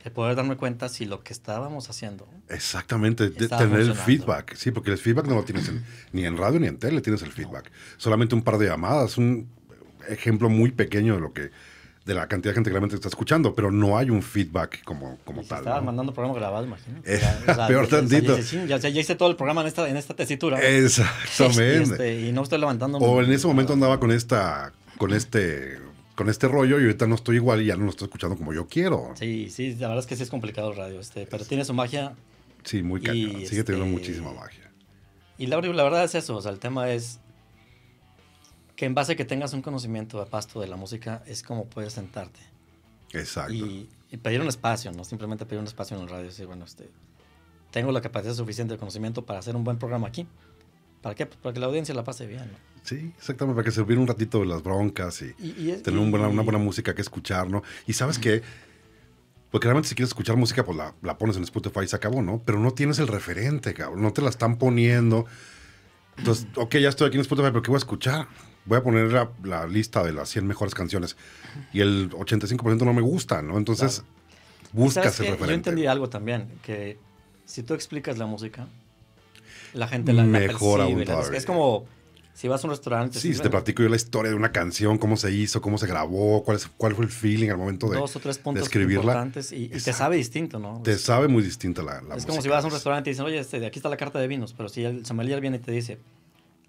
el poder darme cuenta si lo que estábamos haciendo. Exactamente, tener el feedback. Sí, porque el feedback no lo tienes ni en radio ni en tele, tienes el feedback. Solamente un par de llamadas, un ejemplo muy pequeño de lo que de la cantidad de gente que realmente está escuchando, pero no hay un feedback como, como tal. Estaba mandando programa grabado, imagínate. peor tantito. Ya, hice todo el programa en esta, tesitura. Exactamente. Este, y, no estoy levantando. O en ese momento andaba con esta, con este con este rollo y ahorita no estoy igual y ya no lo estoy escuchando como yo quiero. Sí, sí, la verdad es que sí es complicado el radio, este, pero tiene su magia. Sí, muy cañón. Sigue teniendo este, muchísima magia. Y la, la verdad es eso, o sea, el tema es que en base a que tengas un conocimiento de pasto de la música es como puedes sentarte. Exacto. Y, pedir un espacio, ¿no? Simplemente pedir un espacio en el radio y decir, bueno, este, tengo la capacidad suficiente de conocimiento para hacer un buen programa aquí. ¿Para qué? Pues para que la audiencia la pase bien, ¿no? Sí, exactamente, para que se un ratito de las broncas y, tener una buena música que escuchar, ¿no? Y sabes que porque realmente si quieres escuchar música, pues la, la pones en Spotify y se acabó, ¿no? Pero no tienes el referente, cabrón, no te la están poniendo. Entonces, ok, ya estoy aquí en Spotify, pero ¿qué voy a escuchar? voy a poner la, lista de las 100 mejores canciones y el 85% no me gusta, ¿no? Entonces, busca buscas el referente. Yo entendí algo también, que si tú explicas la música, la gente la, Mejor es como si vas a un restaurante. Sí, si te platico yo la historia de una canción, cómo se hizo, cómo se grabó, cuál, fue el feeling al momento de Dos o tres puntos escribirla. importantes y, te sabe distinto, ¿no? Te sabe muy distinta la, música. Es como si vas a un restaurante y dicen, oye, este, aquí está la carta de vinos, pero si el sommelier viene y te dice,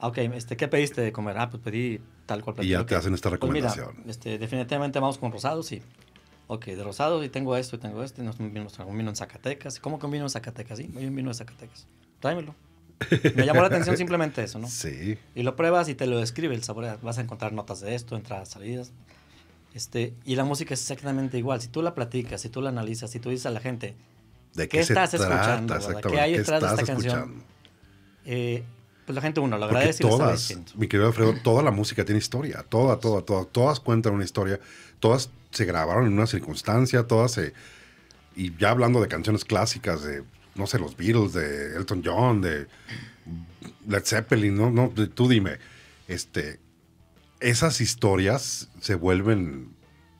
Ah, ok, este, ¿qué pediste de comer? Ah, pues pedí tal cual. Platillo. Y ya te hacen esta pues recomendación. este, definitivamente vamos con rosados sí. Ok, de rosados y tengo esto y tengo este, nos un vino en Zacatecas. ¿Cómo que un vino en Zacatecas? Sí, un vino de Zacatecas. Tráemelo. Me llamó la atención simplemente eso, ¿no? Sí. Y lo pruebas y te lo describe el sabor. Vas a encontrar notas de esto, entradas, salidas. Este, y la música es exactamente igual. Si tú la platicas, si tú la analizas, si tú dices a la gente, ¿de qué, estás trata, escuchando? ¿Qué hay detrás de esta canción? Eh, pues la gente uno lo agradece Porque y todas, mi querido Alfredo, toda la música tiene historia, toda, toda, toda, todas cuentan una historia, todas se grabaron en una circunstancia, todas se... Y ya hablando de canciones clásicas, de, no sé, los Beatles, de Elton John, de Led Zeppelin, no, no, tú dime, este, esas historias se vuelven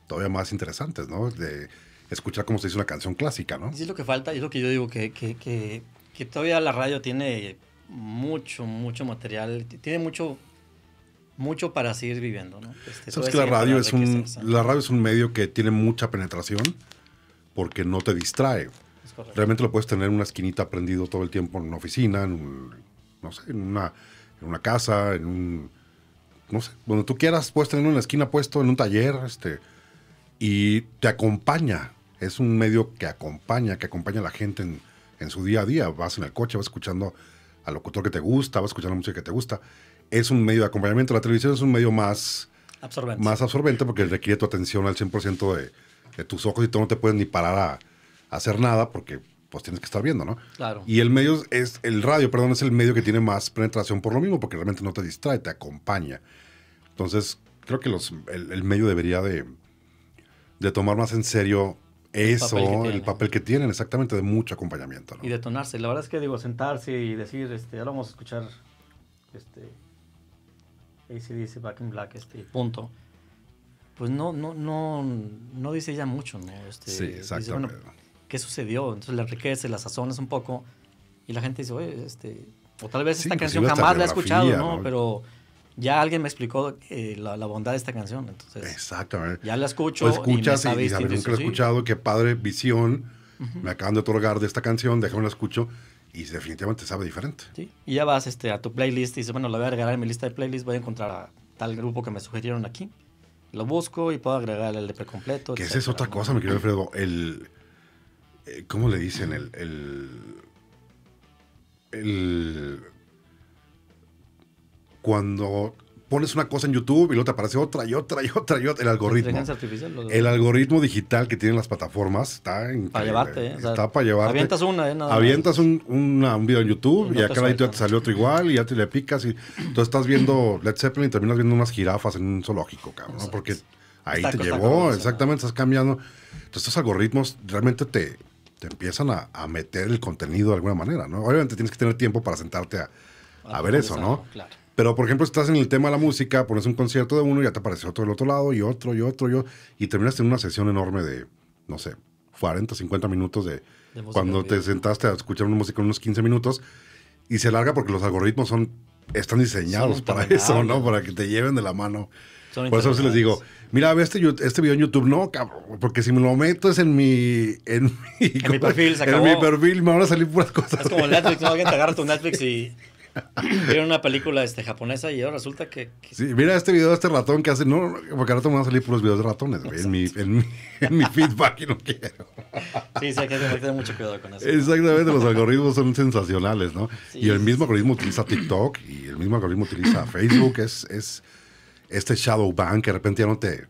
todavía más interesantes, ¿no? De escuchar cómo se dice una canción clásica, ¿no? Sí, es lo que falta, es lo que yo digo, que, que todavía la radio tiene mucho, mucho material, tiene mucho mucho para seguir viviendo, ¿no? Este, Sabes que la radio es un la radio es un medio que tiene mucha penetración porque no te distrae. Realmente lo puedes tener en una esquinita prendido todo el tiempo en una oficina, en no sé, en una en una casa, en un no sé, donde tú quieras puedes tener una esquina puesto en un taller, este y te acompaña. Es un medio que acompaña, que acompaña a la gente en, en su día a día. Vas en el coche, vas escuchando al locutor que te gusta, va a escuchar la música que te gusta. Es un medio de acompañamiento. La televisión es un medio más absorbente, más absorbente porque requiere tu atención al 100% de, tus ojos y tú no te puedes ni parar a, hacer nada porque pues tienes que estar viendo, ¿no? Claro. Y el medio es, el radio, perdón, es el medio que tiene más penetración por lo mismo porque realmente no te distrae, te acompaña. Entonces, creo que los, el, medio debería de, de tomar más en serio eso, el papel, que tienen, exactamente, de mucho acompañamiento. Y detonarse. La verdad es que, digo, sentarse y decir, este, ahora vamos a escuchar este, ACDC Back in Black, este, punto. Pues no, no, no, no dice ya mucho, ¿no? Este, sí, exactamente. bueno, ¿Qué sucedió? Entonces la enriquece, la sazonas un poco y la gente dice, oye, este, o tal vez esta canción jamás la he escuchado, ¿no? Pero ya alguien me explicó la, bondad de esta canción. Entonces, Exactamente. Ya la escucho. escuchas y, me nunca la he escuchado. Qué padre visión me acaban de otorgar de esta canción. Déjame la escucho. Y definitivamente sabe diferente. Y ya vas este, a tu playlist y dices, bueno, lo voy a agregar en mi lista de playlist. Voy a encontrar a tal grupo que me sugirieron aquí. Lo busco y puedo agregar el LP completo. Que esa es otra cosa, mi querido Alfredo. El, eh, ¿Cómo le dicen? el, el cuando pones una cosa en YouTube y luego te aparece otra y otra y otra y otra. El algoritmo. el algoritmo digital que tienen las plataformas está Para llevarte, eh, Está para llevarte. Avientas una, ¿eh? avientas un, video en YouTube y, a y te, salió otro igual y ya te le picas y tú estás viendo Led Zeppelin y terminas viendo unas jirafas en un zoológico, cabrón. Porque ahí te llevó, exactamente, estás cambiando. Entonces estos algoritmos realmente te, empiezan a, meter el contenido de alguna manera, ¿no? Obviamente tienes que tener tiempo para sentarte a, a ver eso, ¿no? Claro. Pero, por ejemplo, estás en el tema de la música, pones un concierto de uno y ya te aparece otro del otro lado y otro y otro y, otro, y terminas en una sesión enorme de, no sé, 40, 50 minutos de, cuando te sentaste a escuchar una música en unos 15 minutos y se larga porque los algoritmos son están diseñados para eso, ¿no? Para que te lleven de la mano. Por eso se les digo, mira, ve este, este video en YouTube, no, cabrón, porque si me lo meto es en mi... En mi, perfil, se En mi perfil me van a salir puras cosas. Es como Netflix, ¿no? Alguien te agarra tu Netflix y... Vieron una película este, japonesa y ahora resulta que, Sí, mira este video de este ratón que hace. No, porque ahora te van a salir puros videos de ratones, güey. En mi, en, mi, feedback y no quiero. Sí, sí, hay que tener mucho cuidado con eso. Exactamente, los algoritmos son sensacionales, ¿no? y el mismo algoritmo utiliza TikTok y el mismo algoritmo utiliza Facebook. Es, es este shadow ban que de repente ya no te,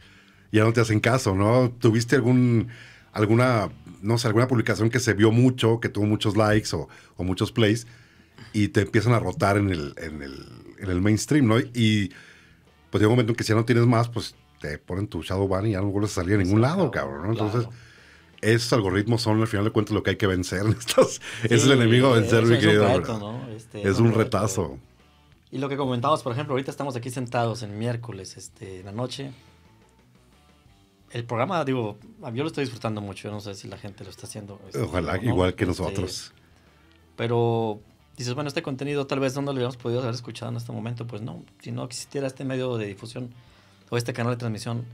ya no te hacen caso, ¿no? ¿Tuviste algún alguna, no sé, alguna publicación que se vio mucho, que tuvo muchos likes o, o muchos plays, y te empiezan a rotar en el, en el, mainstream, ¿no? Y pues llega un momento en que si ya no tienes más, pues te ponen tu shadow ban y ya no vuelves a salir a ningún lado, cabrón, ¿no? Entonces, esos algoritmos son al final de cuentas lo que hay que vencer. es el enemigo a vencer, mi querido. Es un, reto, ¿no? Este, es un retazo. Y lo que comentábamos, por ejemplo, ahorita estamos aquí sentados en miércoles, este, en la noche. El programa, digo, yo lo estoy disfrutando mucho, yo no sé si la gente lo está haciendo. Este, Ojalá, igual que este, nosotros. pero dices, bueno, este contenido tal vez no lo hubiéramos podido haber escuchado en este momento, pues no, si no existiera este medio de difusión o este canal de transmisión,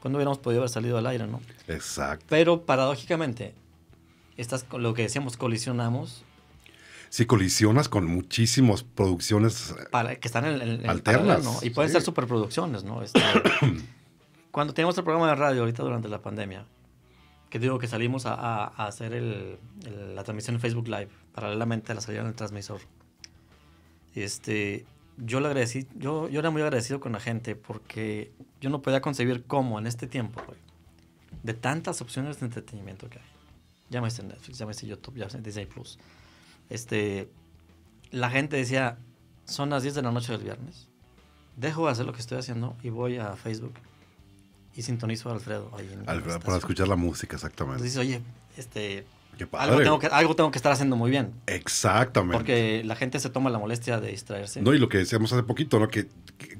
pues no hubiéramos podido haber salido al aire, ¿no? Exacto. Pero paradójicamente, estas, lo que decíamos, colisionamos. Si colisionas con muchísimas producciones eh, para, que están en, alternas. Y pueden ser superproducciones, ¿no? Este, cuando teníamos el programa de radio ahorita durante la pandemia, que digo que salimos a, hacer la transmisión en Facebook Live, paralelamente a la salida en el transmisor. Este, yo le agradecí, yo, yo era muy agradecido con la gente porque yo no podía concebir cómo en este tiempo, de tantas opciones de entretenimiento que hay. Llámese Netflix, llámese YouTube, llámese Disney Plus. Este, la gente decía, son las 10 de la noche del viernes. Dejo de hacer lo que estoy haciendo y voy a Facebook y sintonizo a Alfredo. Ahí Alfredo para escuchar la música, exactamente. Entonces oye, este, algo tengo, que, estar haciendo muy bien. Exactamente. Porque la gente se toma la molestia de distraerse. No, y lo que decíamos hace poquito, ¿no? Que,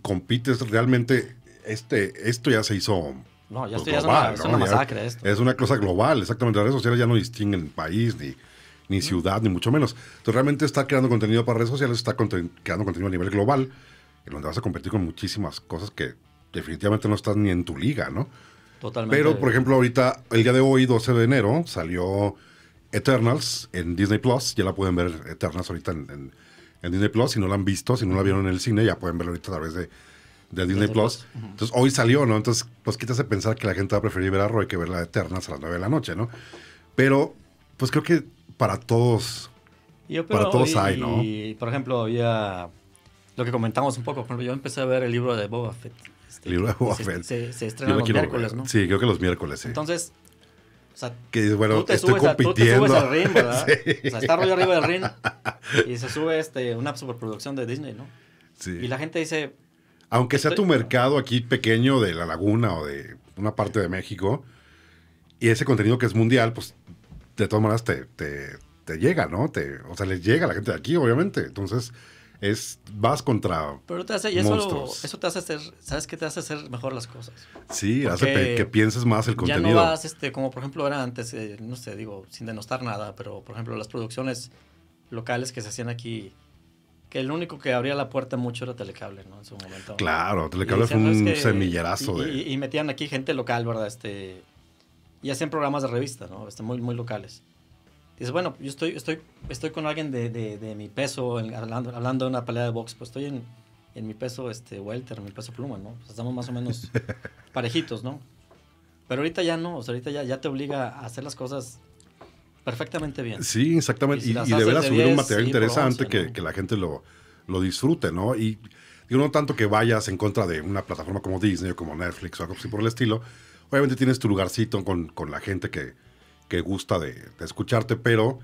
compites realmente, este, esto ya se hizo no, ya pues esto ya es una, masacre. Es una cosa global, exactamente. Las redes sociales ya no distinguen país ni, ciudad, ni mucho menos. Entonces realmente está creando contenido para redes sociales, está creando contenido a nivel global, en donde vas a competir con muchísimas cosas que definitivamente no estás ni en tu liga, ¿no? Totalmente. Pero, por ejemplo, ahorita, el día de hoy, 12 de enero, salió Eternals en Disney Plus. Ya la pueden ver Eternals ahorita en, Disney Plus. Si no la han visto, si no la vieron en el cine, ya pueden verla ahorita a través de, Disney, Plus. Entonces, hoy salió, ¿no? Entonces, pues quítase pensar que la gente va a preferir ver a Roy que ver la Eternals a las 9 de la noche, ¿no? Pero, pues creo que para todos. para todos hay, ¿no? Y, por ejemplo, había. Lo que comentamos un poco, por yo empecé a ver el libro de Boba Fett el este, libro de se, Se, estrena los miércoles, ¿no? Sí, creo que los miércoles, sí. Entonces, o sea, que bueno, tú te estoy subes, compitiendo. al ring, ¿verdad? O sea, está rollo arriba del ring y se sube este, una superproducción de Disney, ¿no? Sí. Y la gente dice... Aunque sea tu mercado aquí pequeño de La Laguna o de una parte de México, y ese contenido que es mundial, pues de todas maneras te, te, te llega, ¿no? Te, o sea, les llega a la gente de aquí, obviamente. Entonces, es vas contra Pero Eso, te hace hacer, ¿sabes qué? Te hace hacer mejor las cosas. Sí, hace que pienses más el contenido. Ya no vas, este, como por ejemplo era antes, eh, no sé, digo, sin denostar nada, pero por ejemplo las producciones locales que se hacían aquí, que el único que abría la puerta mucho era Telecable, ¿no? En su momento. Claro, Telecable fue un semillerazo. Y, de... y, metían aquí gente local, ¿verdad? Este, y hacían programas de revista, ¿no? Este, muy, muy locales dices, bueno, yo estoy, estoy, estoy con alguien de, mi peso, hablando, de una pelea de box, pues estoy en, mi peso este, welter, en mi peso pluma, ¿no? Pues estamos más o menos parejitos, ¿no? Pero ahorita ya no, o sea, ahorita ya, ya te obliga a hacer las cosas perfectamente bien. Sí, exactamente, y, de subir un material interesante que, la gente lo, lo disfrute, ¿no? Y digo, no tanto que vayas en contra de una plataforma como Disney o como Netflix o algo así por el estilo, obviamente tienes tu lugarcito con, con la gente que que gusta de, escucharte, pero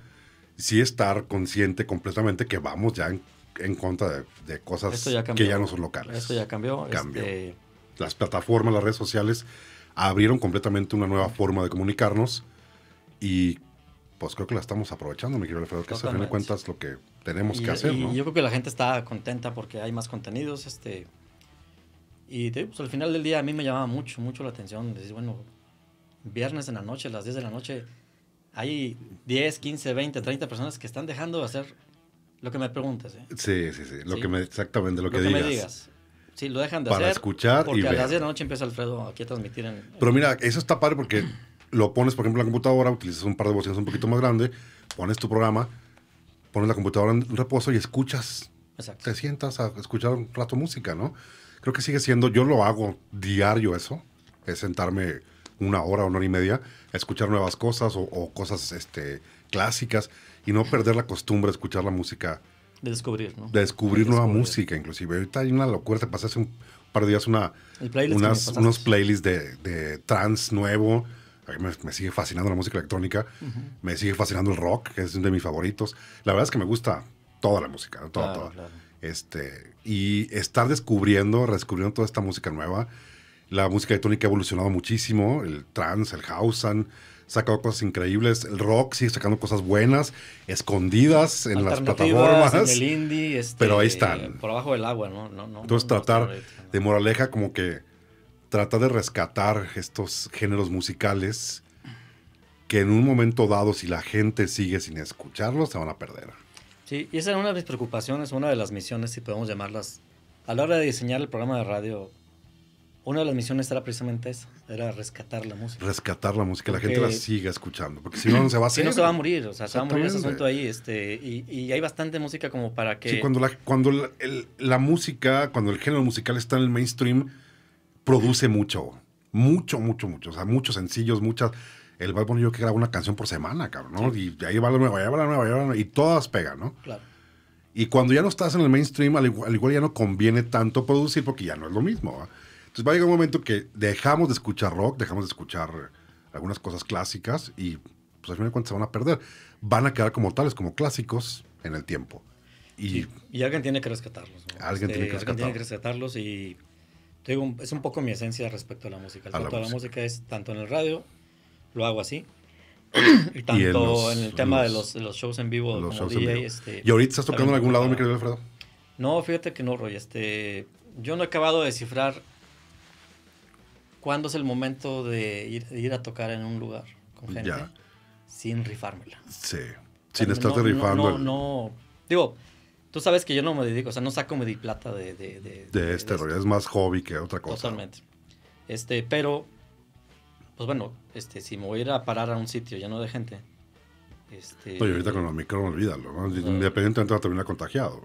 sí estar consciente completamente que vamos ya en, contra de, cosas que ya no son locales. Esto ya cambió. Este, las plataformas, las redes sociales abrieron completamente una nueva forma de comunicarnos y pues creo que la estamos aprovechando, mi querido Alfredo, que se de cuentas lo que tenemos que hacer. Y yo creo que la gente está contenta porque hay más contenidos. este Y pues, al final del día a mí me llamaba mucho, mucho la atención. Decir, bueno, viernes en la noche, a las 10 de la noche, hay 10, 15, 20, 30 personas que están dejando de hacer lo que me preguntas. ¿eh? Sí, sí, sí, lo Que me, exactamente lo, que, Me digas. Sí, lo dejan de hacer. Para escuchar porque y a las 10 de la noche empieza Alfredo aquí a transmitir. Pero mira, eso está padre porque lo pones, por ejemplo, en la computadora, utilizas un par de bocinas un poquito más grande, pones tu programa, pones la computadora en reposo y escuchas. Exacto. Te sientas a escuchar un rato música, ¿no? Creo que sigue siendo, yo lo hago diario eso, es sentarme una hora, una hora y media, a escuchar nuevas cosas o, cosas este, clásicas y no perder la costumbre de escuchar la música. De descubrir, ¿no? De descubrir, nueva música, inclusive. Ahorita hay una locura, te pasé hace un par de días una, unos playlists de, de trance nuevo. Me, me, sigue fascinando la música electrónica, me sigue fascinando el rock, que es uno de mis favoritos. La verdad es que me gusta toda la música, toda, Este, y estar descubriendo, redescubriendo toda esta música nueva la música electrónica ha evolucionado muchísimo, el trance, el housean, sacado cosas increíbles. El rock sigue sacando cosas buenas, escondidas en las plataformas. el indie, este, pero ahí están. Por abajo del agua, ¿no? Entonces, tratar de moraleja, como que tratar de rescatar estos géneros musicales que en un momento dado, si la gente sigue sin escucharlos, se van a perder. Sí, y esa es una de mis preocupaciones, una de las misiones, si podemos llamarlas. A la hora de diseñar el programa de radio una de las misiones era precisamente eso, era rescatar la música. Rescatar la música, la gente la siga escuchando, porque si no, no se va a hacer. Si no se va a morir, o sea, se va a morir ese asunto ahí. Este, y, hay bastante música como para que... Sí, cuando la, cuando la, música, cuando el género musical está en el mainstream, produce mucho, mucho, mucho, mucho. O sea, muchos sencillos, muchas... El Bad yo que graba una canción por semana, cabrón, ¿no? Y ahí va la nueva, ahí va la nueva, ahí va y todas pegan, ¿no? Claro. Y cuando ya no estás en el mainstream, al igual, ya no conviene tanto producir porque ya no es lo mismo, entonces va a llegar un momento que dejamos de escuchar rock, dejamos de escuchar algunas cosas clásicas y pues al final de cuentas se van a perder. Van a quedar como tales, como clásicos en el tiempo. Y, alguien tiene que rescatarlos. Este, alguien, tiene que rescatarlos y te es un poco mi esencia respecto a la música. El la, música. es tanto en el radio, lo hago así, y tanto en, el tema de, los, shows en vivo este, ¿Y ahorita estás tocando en algún lado, mi querido Alfredo? No, fíjate que no, Roy. Este, yo no he acabado de descifrar cuándo es el momento de ir, a tocar en un lugar con gente sin rifármela. Sí, sin estarte rifando. No, no, digo, tú sabes que yo no me dedico, o sea, no saco mi plata de... De, de, este rollo, es más hobby que otra cosa. Totalmente. Este, pero, pues bueno, este, si me voy a ir a parar a un sitio lleno de gente... Este, ahorita con el micro, olvídalo, independientemente va a terminar contagiado.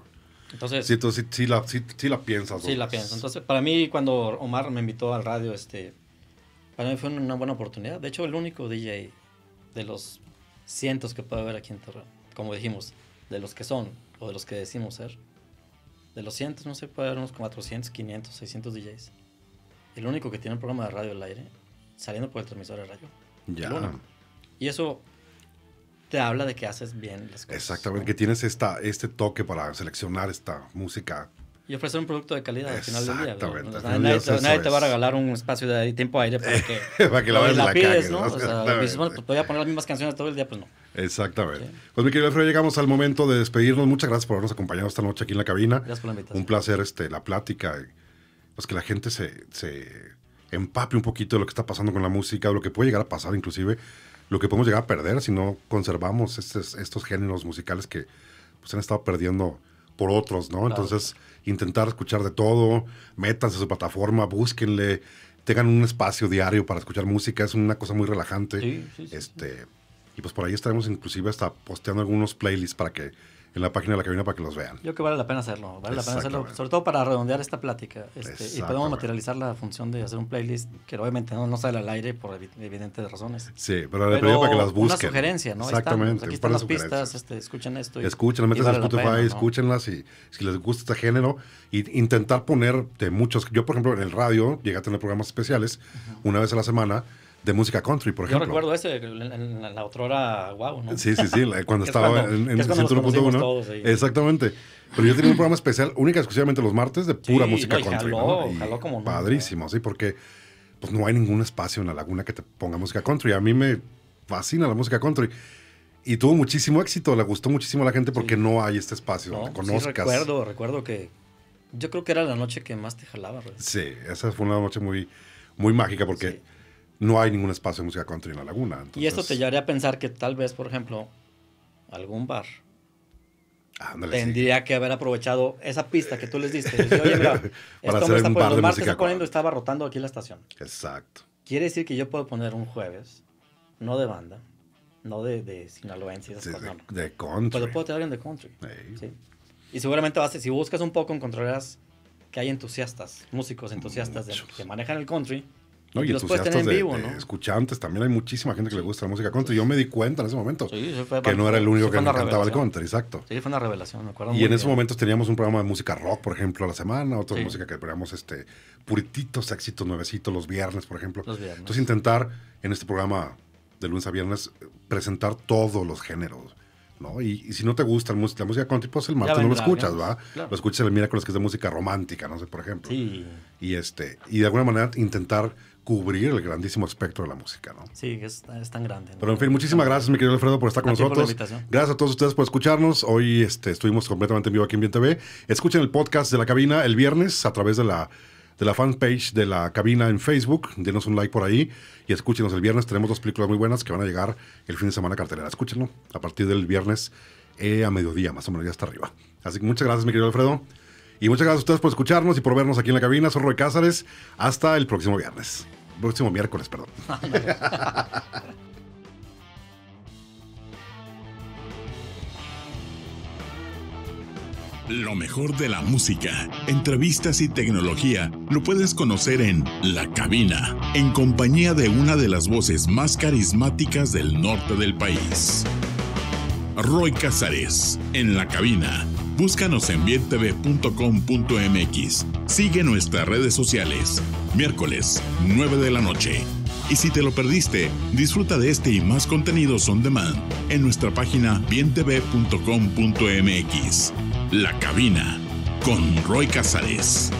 Entonces, sí, sí, la, sí, sí la piensas. Sí, la pienso. Entonces, para mí, cuando Omar me invitó al radio, este, para mí fue una buena oportunidad. De hecho, el único DJ de los cientos que puede haber aquí en Terra... como dijimos, de los que son o de los que decimos ser, de los cientos, no sé, puede haber unos 400, 500, 600 DJs. El único que tiene un programa de radio al aire, saliendo por el transmisor de radio. Ya. Y eso te habla de que haces bien las cosas. Exactamente, que tienes esta, este toque para seleccionar esta música. Y ofrecer un producto de calidad al final del día. Exactamente. nadie, nadie, te, va a regalar un espacio de tiempo aire para que, para que la, pides, ¿no? O sea, dices, pues voy a poner las mismas canciones todo el día, pues no. Exactamente. Pues mi querido Alfredo, llegamos al momento de despedirnos. Muchas gracias por habernos acompañado esta noche aquí en la cabina. Gracias por la invitación. Un placer este, la plática. Eh, pues que la gente se, se empape un poquito de lo que está pasando con la música, de lo que puede llegar a pasar inclusive lo que podemos llegar a perder si no conservamos estos, géneros musicales que pues, han estado perdiendo por otros, ¿no? Entonces, intentar escuchar de todo, métanse a su plataforma, búsquenle, tengan un espacio diario para escuchar música, es una cosa muy relajante. este, Y pues por ahí estaremos inclusive hasta posteando algunos playlists para que en la página de la cabina para que los vean. Yo creo que vale la pena hacerlo, vale la pena hacerlo, sobre todo para redondear esta plática. Este, y podemos materializar la función de hacer un playlist que obviamente no, no sale al aire por evidentes razones. Sí, pero, para que las busquen. Una sugerencia, ¿no? Exactamente. Pues aquí están las pistas, este, escuchen esto. escuchen, métanse Spotify, escúchenlas y si les gusta este género, y intentar poner de muchos. Yo, por ejemplo, en el radio, llegué a tener programas especiales una vez a la semana de música country, por ejemplo. Yo recuerdo ese, en la, otra wow, ¿no? Sí, sí, sí, cuando estaba en, en es 101.1. Exactamente. Pero yo tenía un programa especial, única exclusivamente los martes, de pura música country. Jaló, jaló como Padrísimo, sí, porque pues no hay ningún espacio en la laguna que te ponga música country. A mí me fascina la música country. Y tuvo muchísimo éxito, le gustó muchísimo a la gente porque no hay este espacio donde conozcas. recuerdo, recuerdo que yo creo que era la noche que más te jalaba. Sí, esa fue una noche muy, muy mágica porque no hay ningún espacio de música country en la laguna. Y esto te llevaría a pensar que tal vez, por ejemplo, algún bar tendría que haber aprovechado esa pista que tú les diste. Oye, Para este hacer un bar de música está poniendo, aquí la estación. Exacto. Quiere decir que yo puedo poner un jueves, no de banda, no de, de sinaloense. de, de, country. Pero puedo tener alguien de country. ¿sí? Y seguramente vas si buscas un poco encontrarás que hay entusiastas, músicos entusiastas que manejan el country no, y entusiastas de, Escuchantes, también hay muchísima gente que le gusta la música country. Yo me di cuenta en ese momento que no era el único que me encantaba el country, exacto. una revelación, Y en esos momentos teníamos un programa de música rock, por ejemplo, a la semana, otra música que poníamos este, purititos, éxitos, nuevecitos, los viernes, por ejemplo. Entonces intentar en este programa de lunes a viernes presentar todos los géneros y, si no te gusta la música country, pues el martes no lo escuchas, ¿va? Lo escuchas el los que es de música romántica, no sé, por ejemplo. Y, este, y de alguna manera intentar cubrir el grandísimo espectro de la música, ¿no? Sí, es, tan grande. Pero en fin, muchísimas gracias, mi querido Alfredo, por estar con nosotros. Gracias a todos ustedes por escucharnos. Hoy este, estuvimos completamente en vivo aquí en Bien TV. Escuchen el podcast de la cabina el viernes a través de la de la fanpage de la cabina en Facebook. Denos un like por ahí y escúchenos el viernes. Tenemos dos películas muy buenas que van a llegar el fin de semana cartelera. Escúchenlo a partir del viernes eh, a mediodía, más o menos, ya hasta arriba. Así que muchas gracias, mi querido Alfredo. Y muchas gracias a ustedes por escucharnos y por vernos aquí en la cabina. Soy Roy Cázares. Hasta el próximo viernes. Próximo miércoles, perdón. Lo mejor de la música, entrevistas y tecnología lo puedes conocer en La Cabina, en compañía de una de las voces más carismáticas del norte del país. Roy Casares, en La Cabina. Búscanos en bientv.com.mx. Sigue nuestras redes sociales. Miércoles, 9 de la noche. Y si te lo perdiste, disfruta de este y más contenidos on demand en nuestra página bientv.com.mx. La cabina con Roy Casares.